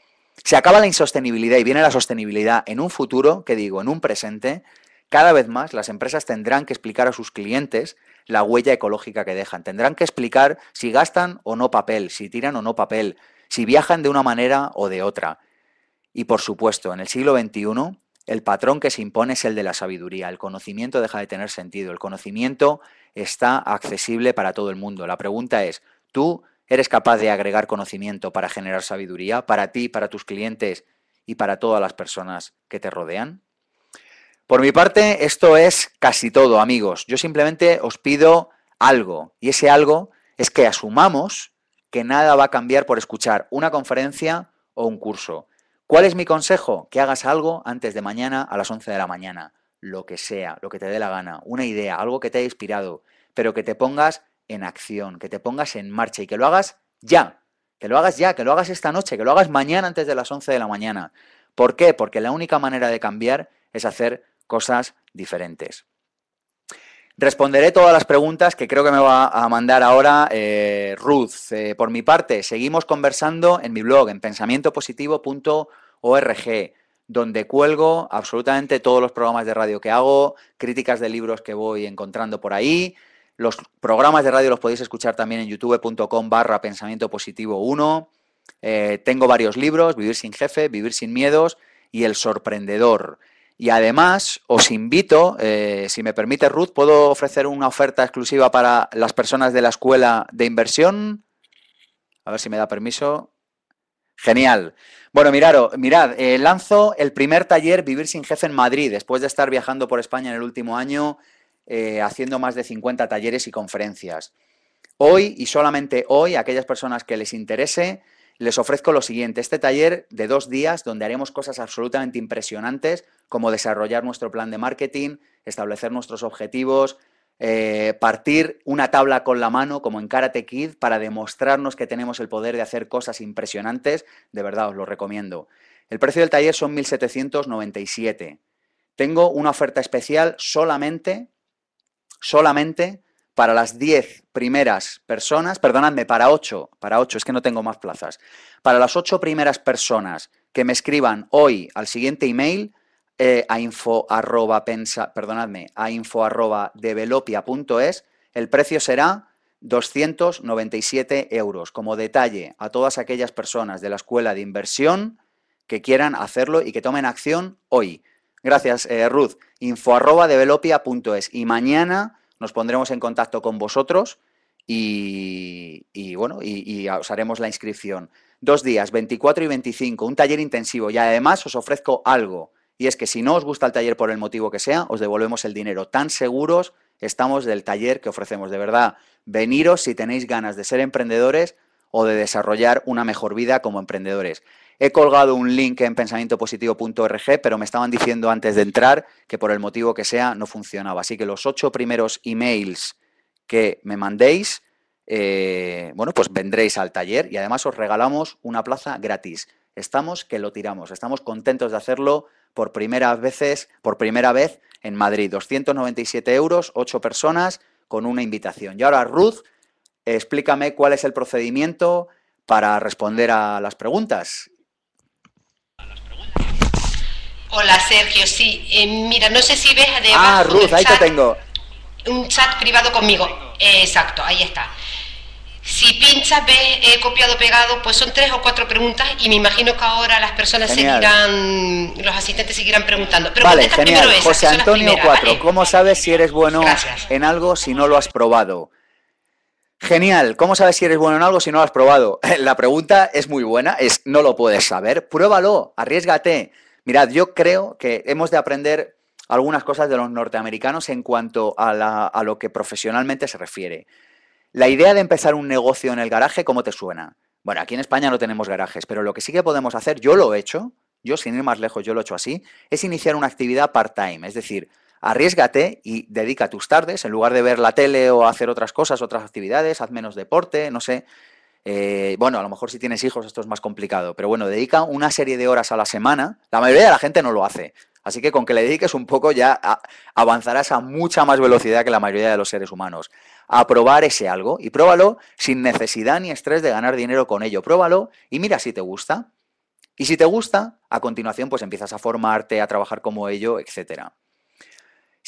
B: Se acaba la insostenibilidad y viene la sostenibilidad en un futuro, que digo, en un presente, cada vez más las empresas tendrán que explicar a sus clientes la huella ecológica que dejan. Tendrán que explicar si gastan o no papel, si tiran o no papel, si viajan de una manera o de otra. Y por supuesto, en el siglo XXI, el patrón que se impone es el de la sabiduría. El conocimiento deja de tener sentido. El conocimiento está accesible para todo el mundo. La pregunta es, ¿tú eres capaz de agregar conocimiento para generar sabiduría para ti, para tus clientes y para todas las personas que te rodean? Por mi parte, esto es casi todo, amigos. Yo simplemente os pido algo, y ese algo es que asumamos que nada va a cambiar por escuchar una conferencia o un curso. ¿Cuál es mi consejo? Que hagas algo antes de mañana a las 11 de la mañana, lo que sea, lo que te dé la gana, una idea, algo que te haya inspirado, pero que te pongas en acción, que te pongas en marcha y que lo hagas ya, que lo hagas ya, que lo hagas esta noche, que lo hagas mañana antes de las 11 de la mañana. ¿Por qué? Porque la única manera de cambiar es hacer cosas diferentes. Responderé todas las preguntas que creo que me va a mandar ahora eh, Ruth. Eh, por mi parte, seguimos conversando en mi blog, en pensamientopositivo.org, donde cuelgo absolutamente todos los programas de radio que hago, críticas de libros que voy encontrando por ahí. Los programas de radio los podéis escuchar también en youtube.com barra pensamiento positivo 1. Eh, tengo varios libros, Vivir sin jefe, Vivir sin miedos y El sorprendedor. Y además os invito, eh, si me permite Ruth, ¿puedo ofrecer una oferta exclusiva para las personas de la escuela de inversión? A ver si me da permiso. Genial. Bueno, miraros, mirad, eh, lanzo el primer taller Vivir sin Jefe en Madrid, después de estar viajando por España en el último año, eh, haciendo más de 50 talleres y conferencias. Hoy y solamente hoy, aquellas personas que les interese, les ofrezco lo siguiente, este taller de dos días donde haremos cosas absolutamente impresionantes como desarrollar nuestro plan de marketing, establecer nuestros objetivos, eh, partir una tabla con la mano como en Karate Kid para demostrarnos que tenemos el poder de hacer cosas impresionantes, de verdad os lo recomiendo. El precio del taller son 1.797. Tengo una oferta especial solamente, solamente para las 10 primeras personas, perdonadme, para 8, para ocho, es que no tengo más plazas, para las 8 primeras personas que me escriban hoy al siguiente email, eh, a info arroba perdonadme, a info arroba developia.es, el precio será 297 euros. Como detalle a todas aquellas personas de la escuela de inversión que quieran hacerlo y que tomen acción hoy. Gracias, eh, Ruth. Info arroba developia.es. Y mañana nos pondremos en contacto con vosotros y, bueno, y, os haremos la inscripción. Dos días, 24 y 25, un taller intensivo y además os ofrezco algo. Y es que si no os gusta el taller por el motivo que sea, os devolvemos el dinero. Tan seguros estamos del taller que ofrecemos. De verdad, veniros si tenéis ganas de ser emprendedores, o de desarrollar una mejor vida como emprendedores. He colgado un link en pensamientopositivo.org, pero me estaban diciendo antes de entrar que por el motivo que sea no funcionaba. Así que los ocho primeros emails que me mandéis, eh, bueno, pues vendréis al taller y además os regalamos una plaza gratis. Estamos que lo tiramos, estamos contentos de hacerlo por primera, veces, por primera vez en Madrid. 297 euros, ocho personas con una invitación. Y ahora Ruth explícame cuál es el procedimiento para responder a las preguntas.
A: Hola Sergio, sí. Eh, mira, no sé si ves de Ah, Ruth, ahí te tengo. Un chat privado conmigo. exacto, ahí está. Si pinchas, ves, he copiado, pegado, pues son tres o cuatro preguntas y me imagino que ahora las personas seguirán, los asistentes seguirán preguntando. Pero vale, genial. José Antonio 4,
B: ¿cómo sabes si eres bueno en algo si no lo has probado? Genial. ¿Cómo sabes si eres bueno en algo si no lo has probado? La pregunta es muy buena, es no lo puedes saber. Pruébalo, arriesgate. Mirad, yo creo que hemos de aprender algunas cosas de los norteamericanos en cuanto a, a lo que profesionalmente se refiere. La idea de empezar un negocio en el garaje, ¿cómo te suena? Bueno, aquí en España no tenemos garajes, pero lo que sí que podemos hacer, yo lo he hecho, yo sin ir más lejos, yo lo he hecho así, es iniciar una actividad part-time, es decir, arriesgate y dedica tus tardes, en lugar de ver la tele o hacer otras cosas, otras actividades, haz menos deporte, no sé. Eh, bueno, a lo mejor si tienes hijos esto es más complicado, pero bueno, dedica una serie de horas a la semana. La mayoría de la gente no lo hace, así que con que le dediques un poco ya avanzarás a mucha más velocidad que la mayoría de los seres humanos. A probar ese algo y pruébalo sin necesidad ni estrés de ganar dinero con ello. Pruébalo y mira si te gusta. Y si te gusta, a continuación pues empiezas a formarte, a trabajar como ello, etcétera.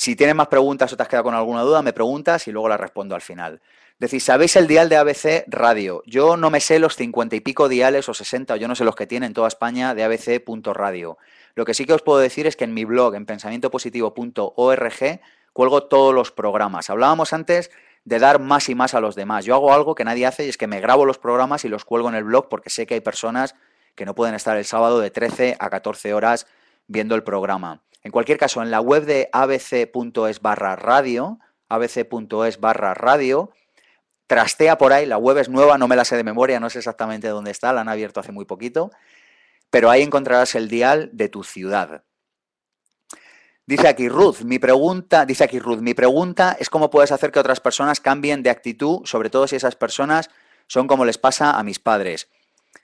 B: Si tienes más preguntas o te has quedado con alguna duda, me preguntas y luego la respondo al final. Decís, ¿sabéis el dial de ABC Radio? Yo no me sé los cincuenta y pico diales o 60, o yo no sé los que tiene en toda España de abc.radio. Lo que sí que os puedo decir es que en mi blog, en pensamientopositivo.org, cuelgo todos los programas. Hablábamos antes de dar más y más a los demás. Yo hago algo que nadie hace y es que me grabo los programas y los cuelgo en el blog porque sé que hay personas que no pueden estar el sábado de 13 a 14 horas viendo el programa. En cualquier caso, en la web de abc.es barra radio, abc.es barra radio, trastea por ahí, la web es nueva, no me la sé de memoria, no sé exactamente dónde está, la han abierto hace muy poquito, pero ahí encontrarás el dial de tu ciudad. Dice aquí Ruth, mi pregunta, dice aquí Ruth, mi pregunta es cómo puedes hacer que otras personas cambien de actitud, sobre todo si esas personas son como les pasa a mis padres.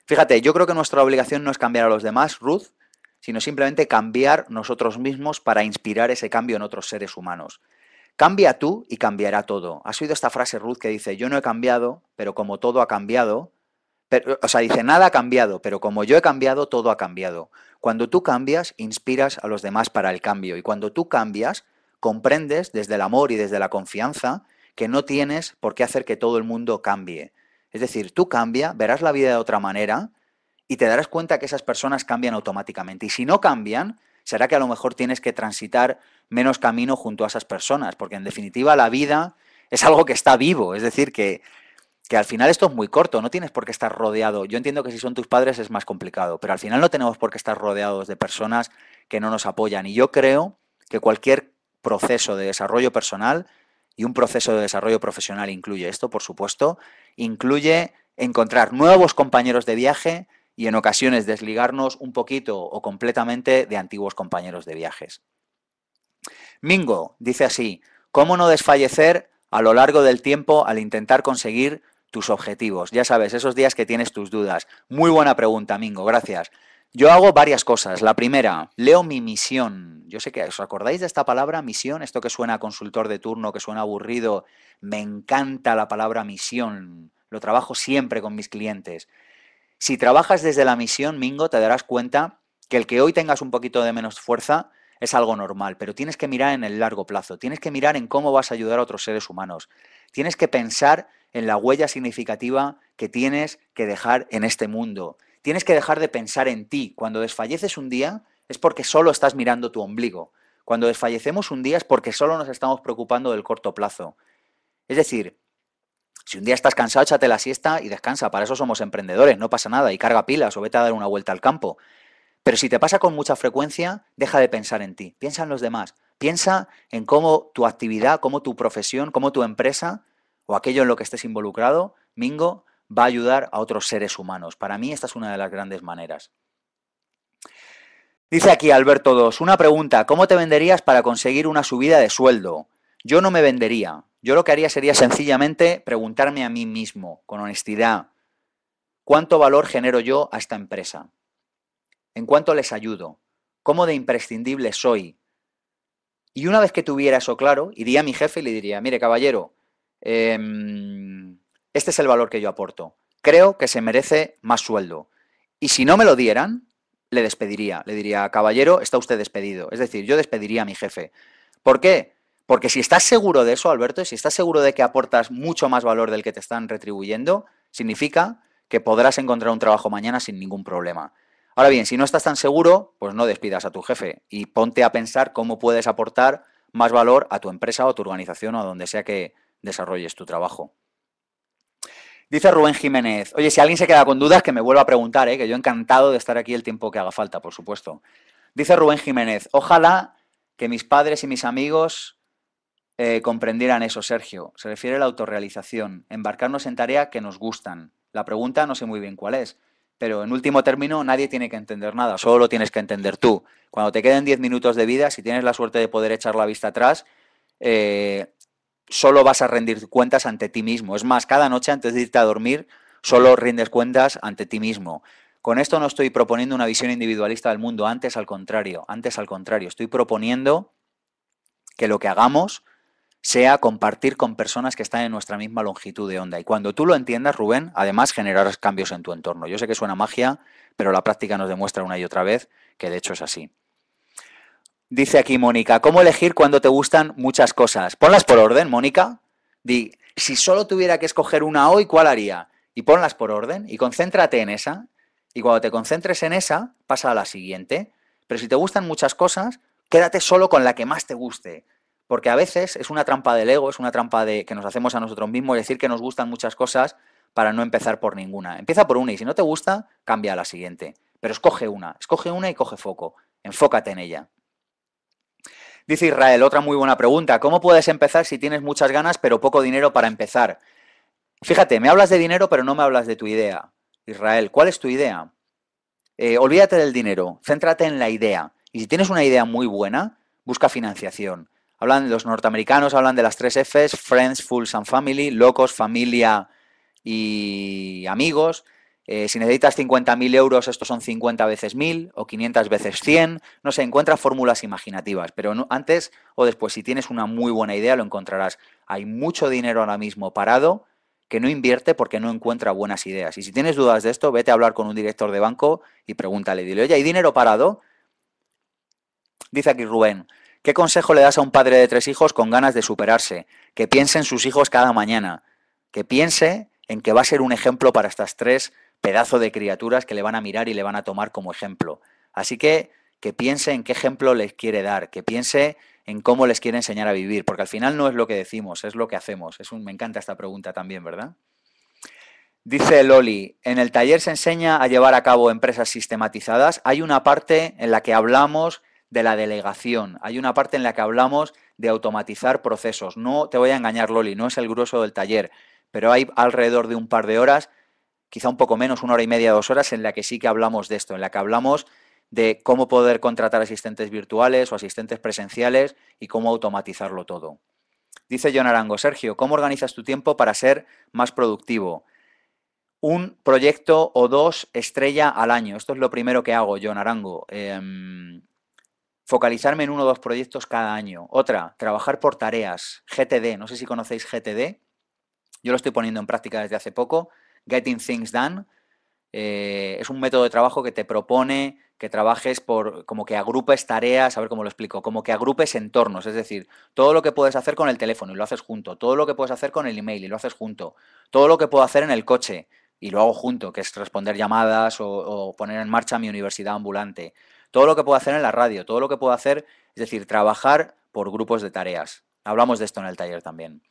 B: Fíjate, yo creo que nuestra obligación no es cambiar a los demás, Ruth, sino simplemente cambiar nosotros mismos para inspirar ese cambio en otros seres humanos. Cambia tú y cambiará todo. ¿Has oído esta frase, Ruth, que dice, yo no he cambiado, pero como todo ha cambiado, o sea, dice, nada ha cambiado, pero como yo he cambiado, todo ha cambiado. Cuando tú cambias, inspiras a los demás para el cambio. Y cuando tú cambias, comprendes desde el amor y desde la confianza que no tienes por qué hacer que todo el mundo cambie. Es decir, tú cambia, verás la vida de otra manera y te darás cuenta que esas personas cambian automáticamente. Y si no cambian, será que a lo mejor tienes que transitar menos camino junto a esas personas, porque en definitiva la vida es algo que está vivo, es decir, que, al final esto es muy corto, no tienes por qué estar rodeado. Yo entiendo que si son tus padres es más complicado, pero al final no tenemos por qué estar rodeados de personas que no nos apoyan. Y yo creo que cualquier proceso de desarrollo personal y un proceso de desarrollo profesional incluye esto, por supuesto, incluye encontrar nuevos compañeros de viaje, y en ocasiones desligarnos un poquito o completamente de antiguos compañeros de viajes. Mingo dice así, ¿cómo no desfallecer a lo largo del tiempo al intentar conseguir tus objetivos? Ya sabes, esos días que tienes tus dudas. Muy buena pregunta, Mingo, gracias. Yo hago varias cosas. La primera, leo mi misión. Yo sé que os acordáis de esta palabra misión, esto que suena consultor de turno, que suena aburrido. Me encanta la palabra misión. Lo trabajo siempre con mis clientes. Si trabajas desde la misión, Mingo, te darás cuenta que el que hoy tengas un poquito de menos fuerza es algo normal, pero tienes que mirar en el largo plazo, tienes que mirar en cómo vas a ayudar a otros seres humanos, tienes que pensar en la huella significativa que tienes que dejar en este mundo, tienes que dejar de pensar en ti. Cuando desfalleces un día es porque solo estás mirando tu ombligo, cuando desfallecemos un día es porque solo nos estamos preocupando del corto plazo. Es decir, si un día estás cansado, échate la siesta y descansa. Para eso somos emprendedores, no pasa nada. Y carga pilas o vete a dar una vuelta al campo. Pero si te pasa con mucha frecuencia, deja de pensar en ti. Piensa en los demás. Piensa en cómo tu actividad, cómo tu profesión, cómo tu empresa o aquello en lo que estés involucrado, Mingo, va a ayudar a otros seres humanos. Para mí esta es una de las grandes maneras. Dice aquí Alberto 2, una pregunta, ¿cómo te venderías para conseguir una subida de sueldo? Yo no me vendería. Yo lo que haría sería sencillamente preguntarme a mí mismo, con honestidad, ¿cuánto valor genero yo a esta empresa? ¿En cuánto les ayudo? ¿Cómo de imprescindible soy? Y una vez que tuviera eso claro, iría a mi jefe y le diría, mire caballero, em, este es el valor que yo aporto. Creo que se merece más sueldo. Y si no me lo dieran, le despediría. Le diría, caballero, está usted despedido. Es decir, yo despediría a mi jefe. ¿Por qué? Porque si estás seguro de eso, Alberto, y si estás seguro de que aportas mucho más valor del que te están retribuyendo, significa que podrás encontrar un trabajo mañana sin ningún problema. Ahora bien, si no estás tan seguro, pues no despidas a tu jefe y ponte a pensar cómo puedes aportar más valor a tu empresa o a tu organización o a donde sea que desarrolles tu trabajo. Dice Rubén Jiménez, oye, si alguien se queda con dudas, que me vuelva a preguntar, ¿eh? que yo encantado de estar aquí el tiempo que haga falta, por supuesto. Dice Rubén Jiménez, ojalá que mis padres y mis amigos eh, comprendieran eso, Sergio. Se refiere a la autorrealización, embarcarnos en tareas que nos gustan. La pregunta no sé muy bien cuál es, pero en último término nadie tiene que entender nada, solo lo tienes que entender tú. Cuando te queden 10 minutos de vida, si tienes la suerte de poder echar la vista atrás, eh, solo vas a rendir cuentas ante ti mismo. Es más, cada noche antes de irte a dormir, solo rindes cuentas ante ti mismo. Con esto no estoy proponiendo una visión individualista del mundo, antes al contrario, antes al contrario, estoy proponiendo que lo que hagamos sea compartir con personas que están en nuestra misma longitud de onda. Y cuando tú lo entiendas, Rubén, además generarás cambios en tu entorno. Yo sé que suena magia, pero la práctica nos demuestra una y otra vez que de hecho es así. Dice aquí Mónica, ¿cómo elegir cuando te gustan muchas cosas? Ponlas por orden, Mónica. Di, si solo tuviera que escoger una hoy, ¿cuál haría? Y ponlas por orden y concéntrate en esa. Y cuando te concentres en esa, pasa a la siguiente. Pero si te gustan muchas cosas, quédate solo con la que más te guste porque a veces es una trampa del ego, es una trampa de, que nos hacemos a nosotros mismos, decir que nos gustan muchas cosas para no empezar por ninguna. Empieza por una y si no te gusta, cambia a la siguiente. Pero escoge una, escoge una y coge foco, enfócate en ella. Dice Israel, otra muy buena pregunta, ¿cómo puedes empezar si tienes muchas ganas pero poco dinero para empezar? Fíjate, me hablas de dinero pero no me hablas de tu idea. Israel, ¿cuál es tu idea? Eh, olvídate del dinero, céntrate en la idea. Y si tienes una idea muy buena, busca financiación. Hablan los norteamericanos, hablan de las tres Fs, friends, fools and family, locos, familia y amigos. Eh, si necesitas 50.000 euros, estos son 50 veces 1.000 o 500 veces 100. No sé, encuentra fórmulas imaginativas, pero no, antes o después, si tienes una muy buena idea, lo encontrarás. Hay mucho dinero ahora mismo parado que no invierte porque no encuentra buenas ideas. Y si tienes dudas de esto, vete a hablar con un director de banco y pregúntale, dile, oye, ¿hay dinero parado? Dice aquí Rubén, ¿Qué consejo le das a un padre de tres hijos con ganas de superarse? Que piense en sus hijos cada mañana, que piense en que va a ser un ejemplo para estas tres pedazos de criaturas que le van a mirar y le van a tomar como ejemplo. Así que que piense en qué ejemplo les quiere dar, que piense en cómo les quiere enseñar a vivir, porque al final no es lo que decimos, es lo que hacemos. Es un, me encanta esta pregunta también, ¿verdad? Dice Loli, en el taller se enseña a llevar a cabo empresas sistematizadas. Hay una parte en la que hablamos de la delegación. Hay una parte en la que hablamos de automatizar procesos. No te voy a engañar, Loli, no es el grueso del taller, pero hay alrededor de un par de horas, quizá un poco menos, una hora y media, dos horas, en la que sí que hablamos de esto, en la que hablamos de cómo poder contratar asistentes virtuales o asistentes presenciales y cómo automatizarlo todo. Dice John Arango, Sergio, ¿cómo organizas tu tiempo para ser más productivo? Un proyecto o dos estrella al año. Esto es lo primero que hago, John Arango. Em, focalizarme en uno o dos proyectos cada año. Otra, trabajar por tareas, GTD, no sé si conocéis GTD, yo lo estoy poniendo en práctica desde hace poco, Getting Things Done, eh, es un método de trabajo que te propone que trabajes por, como que agrupes tareas, a ver cómo lo explico, como que agrupes entornos, es decir, todo lo que puedes hacer con el teléfono y lo haces junto, todo lo que puedes hacer con el email y lo haces junto, todo lo que puedo hacer en el coche y lo hago junto, que es responder llamadas o, o poner en marcha mi universidad ambulante, todo lo que puedo hacer en la radio, todo lo que puedo hacer, es decir, trabajar por grupos de tareas. Hablamos de esto en el taller también.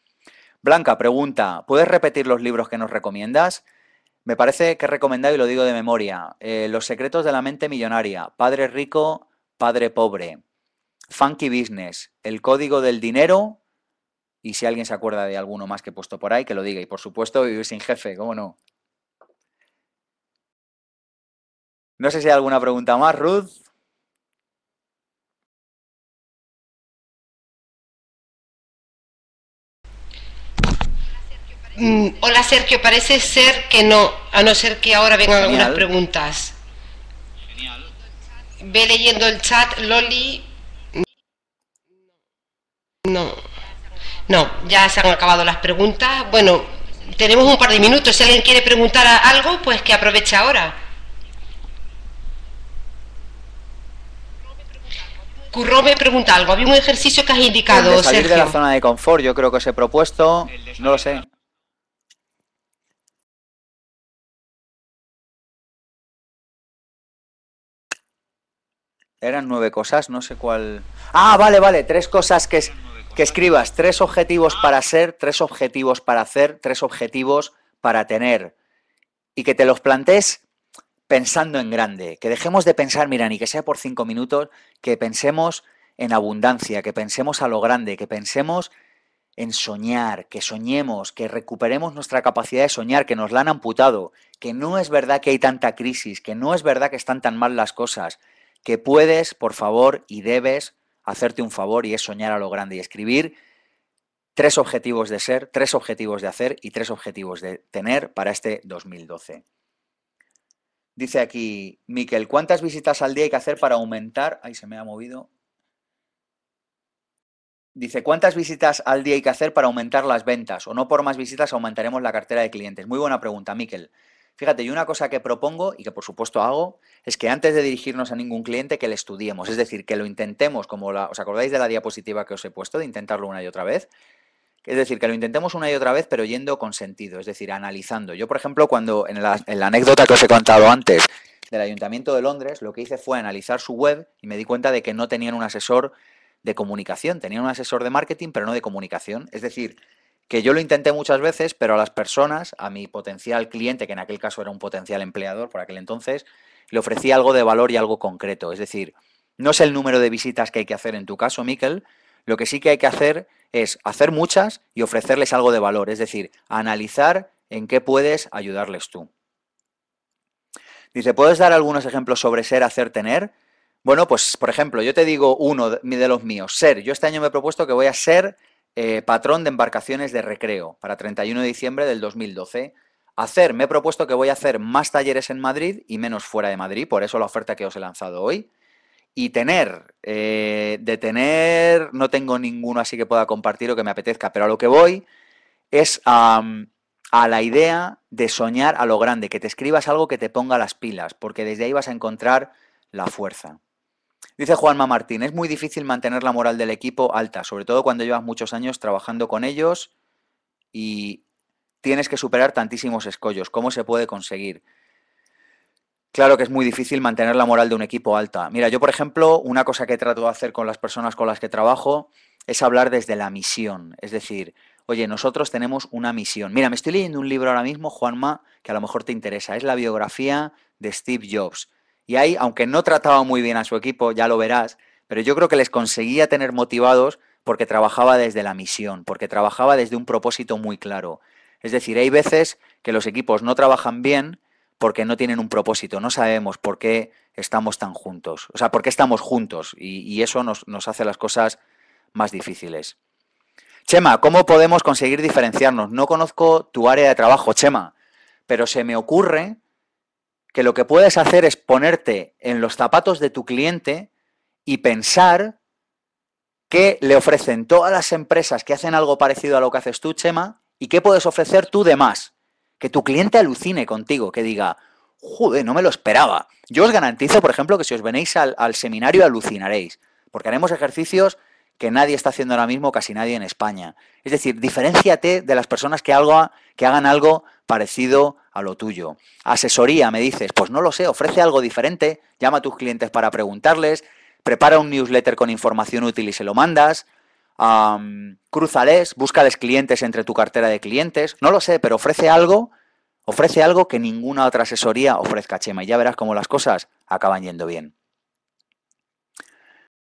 B: Blanca pregunta, ¿puedes repetir los libros que nos recomiendas? Me parece que he recomendado, y lo digo de memoria, eh, Los secretos de la mente millonaria, Padre rico, Padre pobre, Funky Business, El código del dinero, y si alguien se acuerda de alguno más que he puesto por ahí, que lo diga. Y por supuesto, Vivir sin jefe, ¿cómo no? No sé si hay alguna pregunta más, Ruth. Mm,
A: hola Sergio, parece ser que no, a no ser que ahora vengan algunas preguntas. Ve leyendo el chat, Loli. No, no, ya se han acabado las preguntas. Bueno, tenemos un par de minutos. Si alguien quiere preguntar algo, pues que aproveche ahora. Curro me pregunta algo. Había un ejercicio que has indicado. Sergio. de salir de la
B: zona de confort, yo creo que os he propuesto. No lo sé. Eran nueve cosas, no sé cuál. Ah, vale, vale, tres cosas que, que escribas. Tres objetivos para ser, tres objetivos para hacer, tres objetivos para tener. Y que te los plantees pensando en grande. Que dejemos de pensar, mira, ni que sea por cinco minutos, que pensemos en abundancia, que pensemos a lo grande, que pensemos en soñar, que soñemos, que recuperemos nuestra capacidad de soñar, que nos la han amputado, que no es verdad que hay tanta crisis, que no es verdad que están tan mal las cosas, que puedes, por favor, y debes hacerte un favor y es soñar a lo grande y escribir tres objetivos de ser, tres objetivos de hacer y tres objetivos de tener para este 2012. Dice aquí, Miquel, ¿cuántas visitas al día hay que hacer para aumentar? Ahí se me ha movido. Dice, ¿cuántas visitas al día hay que hacer para aumentar las ventas? O no por más visitas aumentaremos la cartera de clientes. Muy buena pregunta, Miquel. Fíjate, y una cosa que propongo y que por supuesto hago es que antes de dirigirnos a ningún cliente que le estudiemos, es decir, que lo intentemos, como la, os acordáis de la diapositiva que os he puesto, de intentarlo una y otra vez. Es decir, que lo intentemos una y otra vez, pero yendo con sentido, es decir, analizando. Yo, por ejemplo, cuando en la, en la anécdota que os he contado antes del Ayuntamiento de Londres, lo que hice fue analizar su web y me di cuenta de que no tenían un asesor de comunicación, tenían un asesor de marketing, pero no de comunicación. Es decir, que yo lo intenté muchas veces, pero a las personas, a mi potencial cliente, que en aquel caso era un potencial empleador por aquel entonces, le ofrecía algo de valor y algo concreto. Es decir, no es el número de visitas que hay que hacer en tu caso, Miquel, lo que sí que hay que hacer es hacer muchas y ofrecerles algo de valor, es decir, analizar en qué puedes ayudarles tú. Dice, ¿puedes dar algunos ejemplos sobre ser, hacer, tener? Bueno, pues por ejemplo, yo te digo uno de los míos, ser. Yo este año me he propuesto que voy a ser eh, patrón de embarcaciones de recreo para 31 de diciembre del 2012. Hacer, me he propuesto que voy a hacer más talleres en Madrid y menos fuera de Madrid, por eso la oferta que os he lanzado hoy. Y tener, eh, de tener, no tengo ninguno así que pueda compartir o que me apetezca, pero a lo que voy es a la idea de soñar a lo grande, que te escribas algo que te ponga las pilas, porque desde ahí vas a encontrar la fuerza. Dice Juanma Martín, es muy difícil mantener la moral del equipo alta, sobre todo cuando llevas muchos años trabajando con ellos y tienes que superar tantísimos escollos. ¿Cómo se puede conseguir? Claro que es muy difícil mantener la moral de un equipo alta. Mira, yo por ejemplo, una cosa que trato de hacer con las personas con las que trabajo es hablar desde la misión. Es decir, oye, nosotros tenemos una misión. Mira, me estoy leyendo un libro ahora mismo, Juanma, que a lo mejor te interesa. Es la biografía de Steve Jobs. Y ahí, aunque no trataba muy bien a su equipo, ya lo verás, pero yo creo que les conseguía tener motivados porque trabajaba desde la misión, porque trabajaba desde un propósito muy claro. Es decir, hay veces que los equipos no trabajan bien porque no tienen un propósito, no sabemos por qué estamos tan juntos, o sea, por qué estamos juntos y, eso nos, nos hace las cosas más difíciles. Chema, ¿cómo podemos conseguir diferenciarnos? No conozco tu área de trabajo, Chema, pero se me ocurre que lo que puedes hacer es ponerte en los zapatos de tu cliente y pensar qué le ofrecen todas las empresas que hacen algo parecido a lo que haces tú, Chema, y qué puedes ofrecer tú de más. Que tu cliente alucine contigo, que diga, joder, no me lo esperaba. Yo os garantizo, por ejemplo, que si os venéis al, al seminario alucinaréis, porque haremos ejercicios que nadie está haciendo ahora mismo, casi nadie en España. Es decir, diferenciate de las personas que, hagan algo parecido a lo tuyo. Asesoría, me dices, pues no lo sé, ofrece algo diferente, llama a tus clientes para preguntarles, prepara un newsletter con información útil y se lo mandas, cruzales, búscales clientes entre tu cartera de clientes, no lo sé, pero ofrece algo, ofrece algo que ninguna otra asesoría ofrezca, Chema, y ya verás cómo las cosas acaban yendo bien.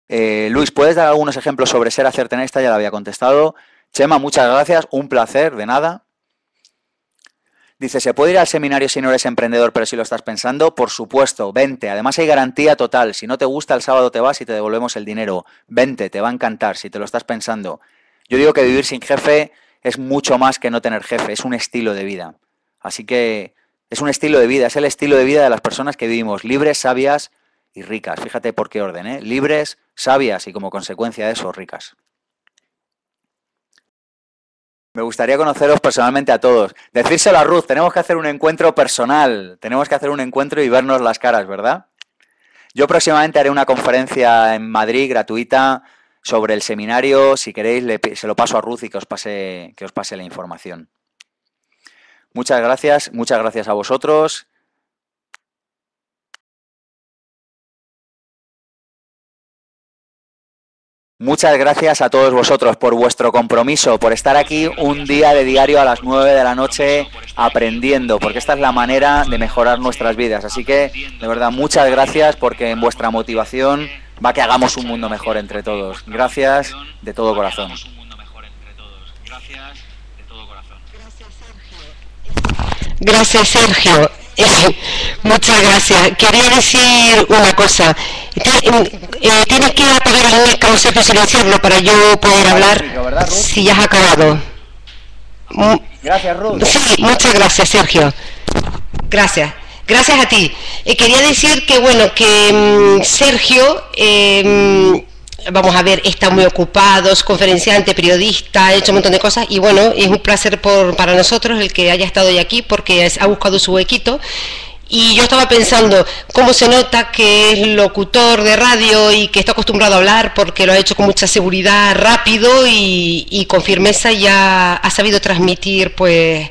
B: Eh, Luis, ¿puedes dar algunos ejemplos sobre ser esta Ya la había contestado. Chema, muchas gracias, un placer, de nada. Dice, ¿se puede ir al seminario si no eres emprendedor, pero si lo estás pensando? Por supuesto, vente. Además hay garantía total. Si no te gusta, el sábado te vas y te devolvemos el dinero. Vente, te va a encantar si te lo estás pensando. Yo digo que vivir sin jefe es mucho más que no tener jefe, es un estilo de vida. Así que es un estilo de vida, es el estilo de vida de las personas que vivimos libres, sabias, y ricas. Fíjate por qué orden, ¿eh? Libres, sabias y como consecuencia de eso, ricas. Me gustaría conoceros personalmente a todos. Decírselo a Ruth, tenemos que hacer un encuentro personal, tenemos que hacer un encuentro y vernos las caras, ¿verdad? Yo próximamente haré una conferencia en Madrid gratuita sobre el seminario. Si queréis, se lo paso a Ruth y que os pase, que os pase la información. Muchas gracias, muchas gracias a vosotros. Muchas gracias a todos vosotros por vuestro compromiso, por estar aquí un día de diario a las 9 de la noche aprendiendo, porque esta es la manera de mejorar nuestras vidas. Así que, de verdad, muchas gracias porque en vuestra motivación va que hagamos un mundo mejor entre todos. Gracias de todo corazón.
A: Gracias, Sergio. Eh, muchas gracias. Quería decir una cosa. Eh, eh, tienes que apagar el micrófono y silenciarlo para yo poder hablar si ya has acabado. Gracias, Ruth. Sí, muchas gracias, Sergio. Gracias. Gracias a ti. Eh, quería decir que, bueno, que mm, Sergio, em, vamos a ver, está muy ocupado, es conferenciante, periodista, ha hecho un montón de cosas y, bueno, es un placer por, para nosotros el que haya estado hoy aquí porque ha buscado su huequito y yo estaba pensando, ¿cómo se nota que es locutor de radio y que está acostumbrado a hablar porque lo ha hecho con mucha seguridad, rápido y, con firmeza ya ha sabido transmitir pues,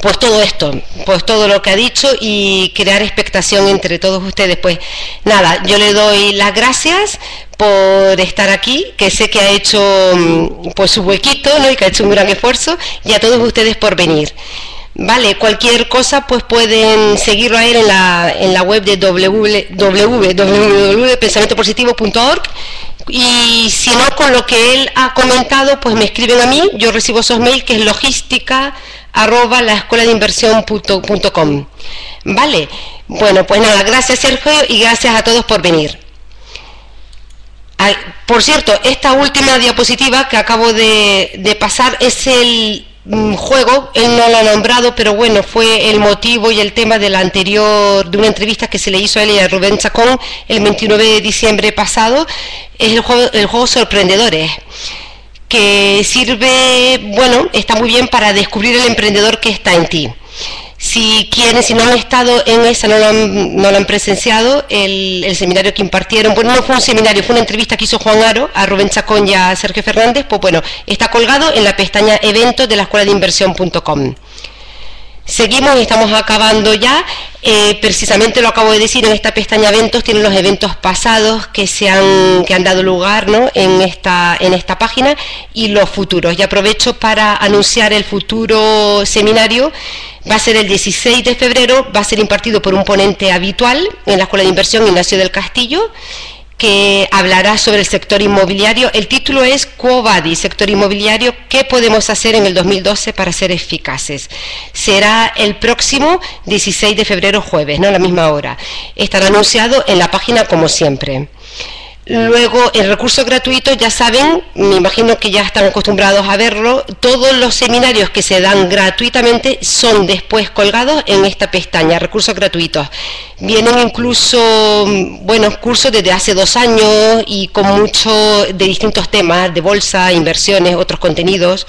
A: pues todo esto, pues todo lo que ha dicho y crear expectación entre todos ustedes? Pues nada, yo le doy las gracias por estar aquí, que sé que ha hecho mm, pues su huequito y que ha hecho un gran esfuerzo y a todos ustedes por venir. Vale, cualquier cosa pues pueden seguirlo a él en la, en la web de www.pensamientopositivo.org y si no, con lo que él ha comentado, pues me escriben a mí, yo recibo esos mails que es logística arroba la escuela de inversión punto, Vale, bueno, pues nada, gracias Sergio y gracias a todos por venir. Por cierto, esta última diapositiva que acabo de pasar es el Mm, juego, él no lo ha nombrado, pero bueno, fue el motivo y el tema de la anterior, de una entrevista que se le hizo a él y a Rubén Chacón el 29 de diciembre pasado, es el juego, el juego Sorprendedores, que sirve, bueno, está muy bien para descubrir el emprendedor que está en ti. Si quieren, si no han estado en esa, no lo han, presenciado, el, seminario que impartieron, bueno, no fue un seminario, fue una entrevista que hizo Juan Aro a Rubén Chacón y a Sergio Fernández, pues bueno, está colgado en la pestaña eventos de la escuela de inversión.com. Seguimos y estamos acabando ya. Eh, precisamente lo acabo de decir, en esta pestaña eventos tienen los eventos pasados que se han, que han dado lugar ¿no? en, esta, en esta página y los futuros. Y aprovecho para anunciar el futuro seminario. Va a ser el 16 de febrero, va a ser impartido por un ponente habitual en la Escuela de Inversión Ignacio del Castillo que hablará sobre el sector inmobiliario. El título es Cuobadi, sector inmobiliario, ¿qué podemos hacer en el 2012 para ser eficaces? Será el próximo 16 de febrero jueves, ¿no? A la misma hora. Estará anunciado en la página como siempre. Luego, el recurso gratuito, ya saben, me imagino que ya están acostumbrados a verlo, todos los seminarios que se dan gratuitamente son después colgados en esta pestaña, recursos gratuitos. Vienen incluso mm, buenos cursos desde hace dos años y con mucho de distintos temas, de bolsa, inversiones, otros contenidos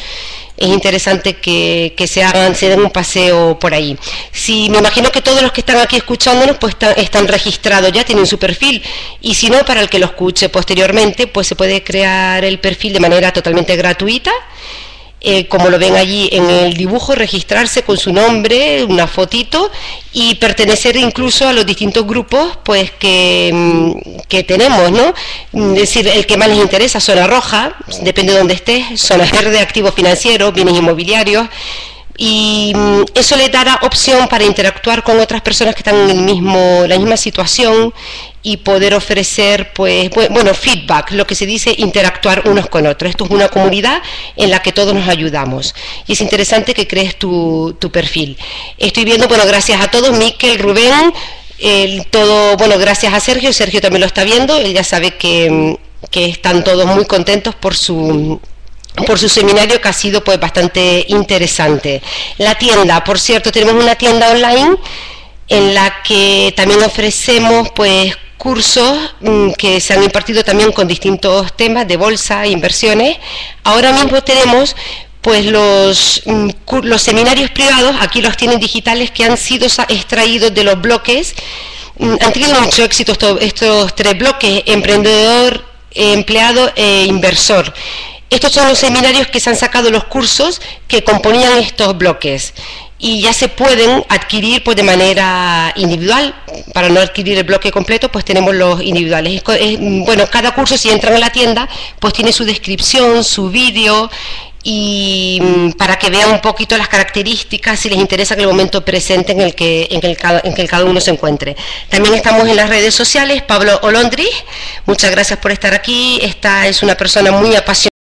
A: es interesante que, se hagan, se den un paseo por ahí. Si me imagino que todos los que están aquí escuchándonos pues están, registrados ya, tienen su perfil, y si no, para el que lo escuche posteriormente, pues se puede crear el perfil de manera totalmente gratuita. Eh, como lo ven allí en el dibujo, registrarse con su nombre, una fotito y pertenecer incluso a los distintos grupos pues que, mm, tenemos, ¿no? Mm, es decir, el que más les interesa, zona roja, depende de dónde estés, zona verde, activos financieros, bienes inmobiliarios y mm, eso le dará opción para interactuar con otras personas que están en el mismo, la misma situación y poder ofrecer, pues, bueno, feedback, lo que se dice interactuar unos con otros. Esto es una comunidad en la que todos nos ayudamos. Y es interesante que crees tu, tu perfil. Estoy viendo, bueno, gracias a todos, Miquel, Rubén, el todo, bueno, gracias a Sergio, Sergio también lo está viendo, él ya sabe que, que están todos muy contentos por su por su seminario que ha sido pues bastante interesante. La tienda, por cierto, tenemos una tienda online en la que también ofrecemos pues cursos mm, mm. que se han impartido también con distintos temas de bolsa e inversiones. Ahora mismo tenemos pues los, mm, los seminarios privados, aquí los tienen digitales, que han sido extraídos de los bloques. han tenido mucho éxito estos tres bloques, emprendedor, empleado e inversor. Estos son los seminarios que se han sacado los cursos que componían estos bloques y ya se pueden adquirir pues de manera individual para no adquirir el bloque completo pues tenemos los individuales bueno cada curso si entran a la tienda pues tiene su descripción su vídeo y mm, para que vean un poquito las características si les interesa en el momento presente en el que en, el, en que cada uno se encuentre también estamos en las redes sociales Pablo Olondri muchas gracias por estar aquí esta es una persona muy apasionada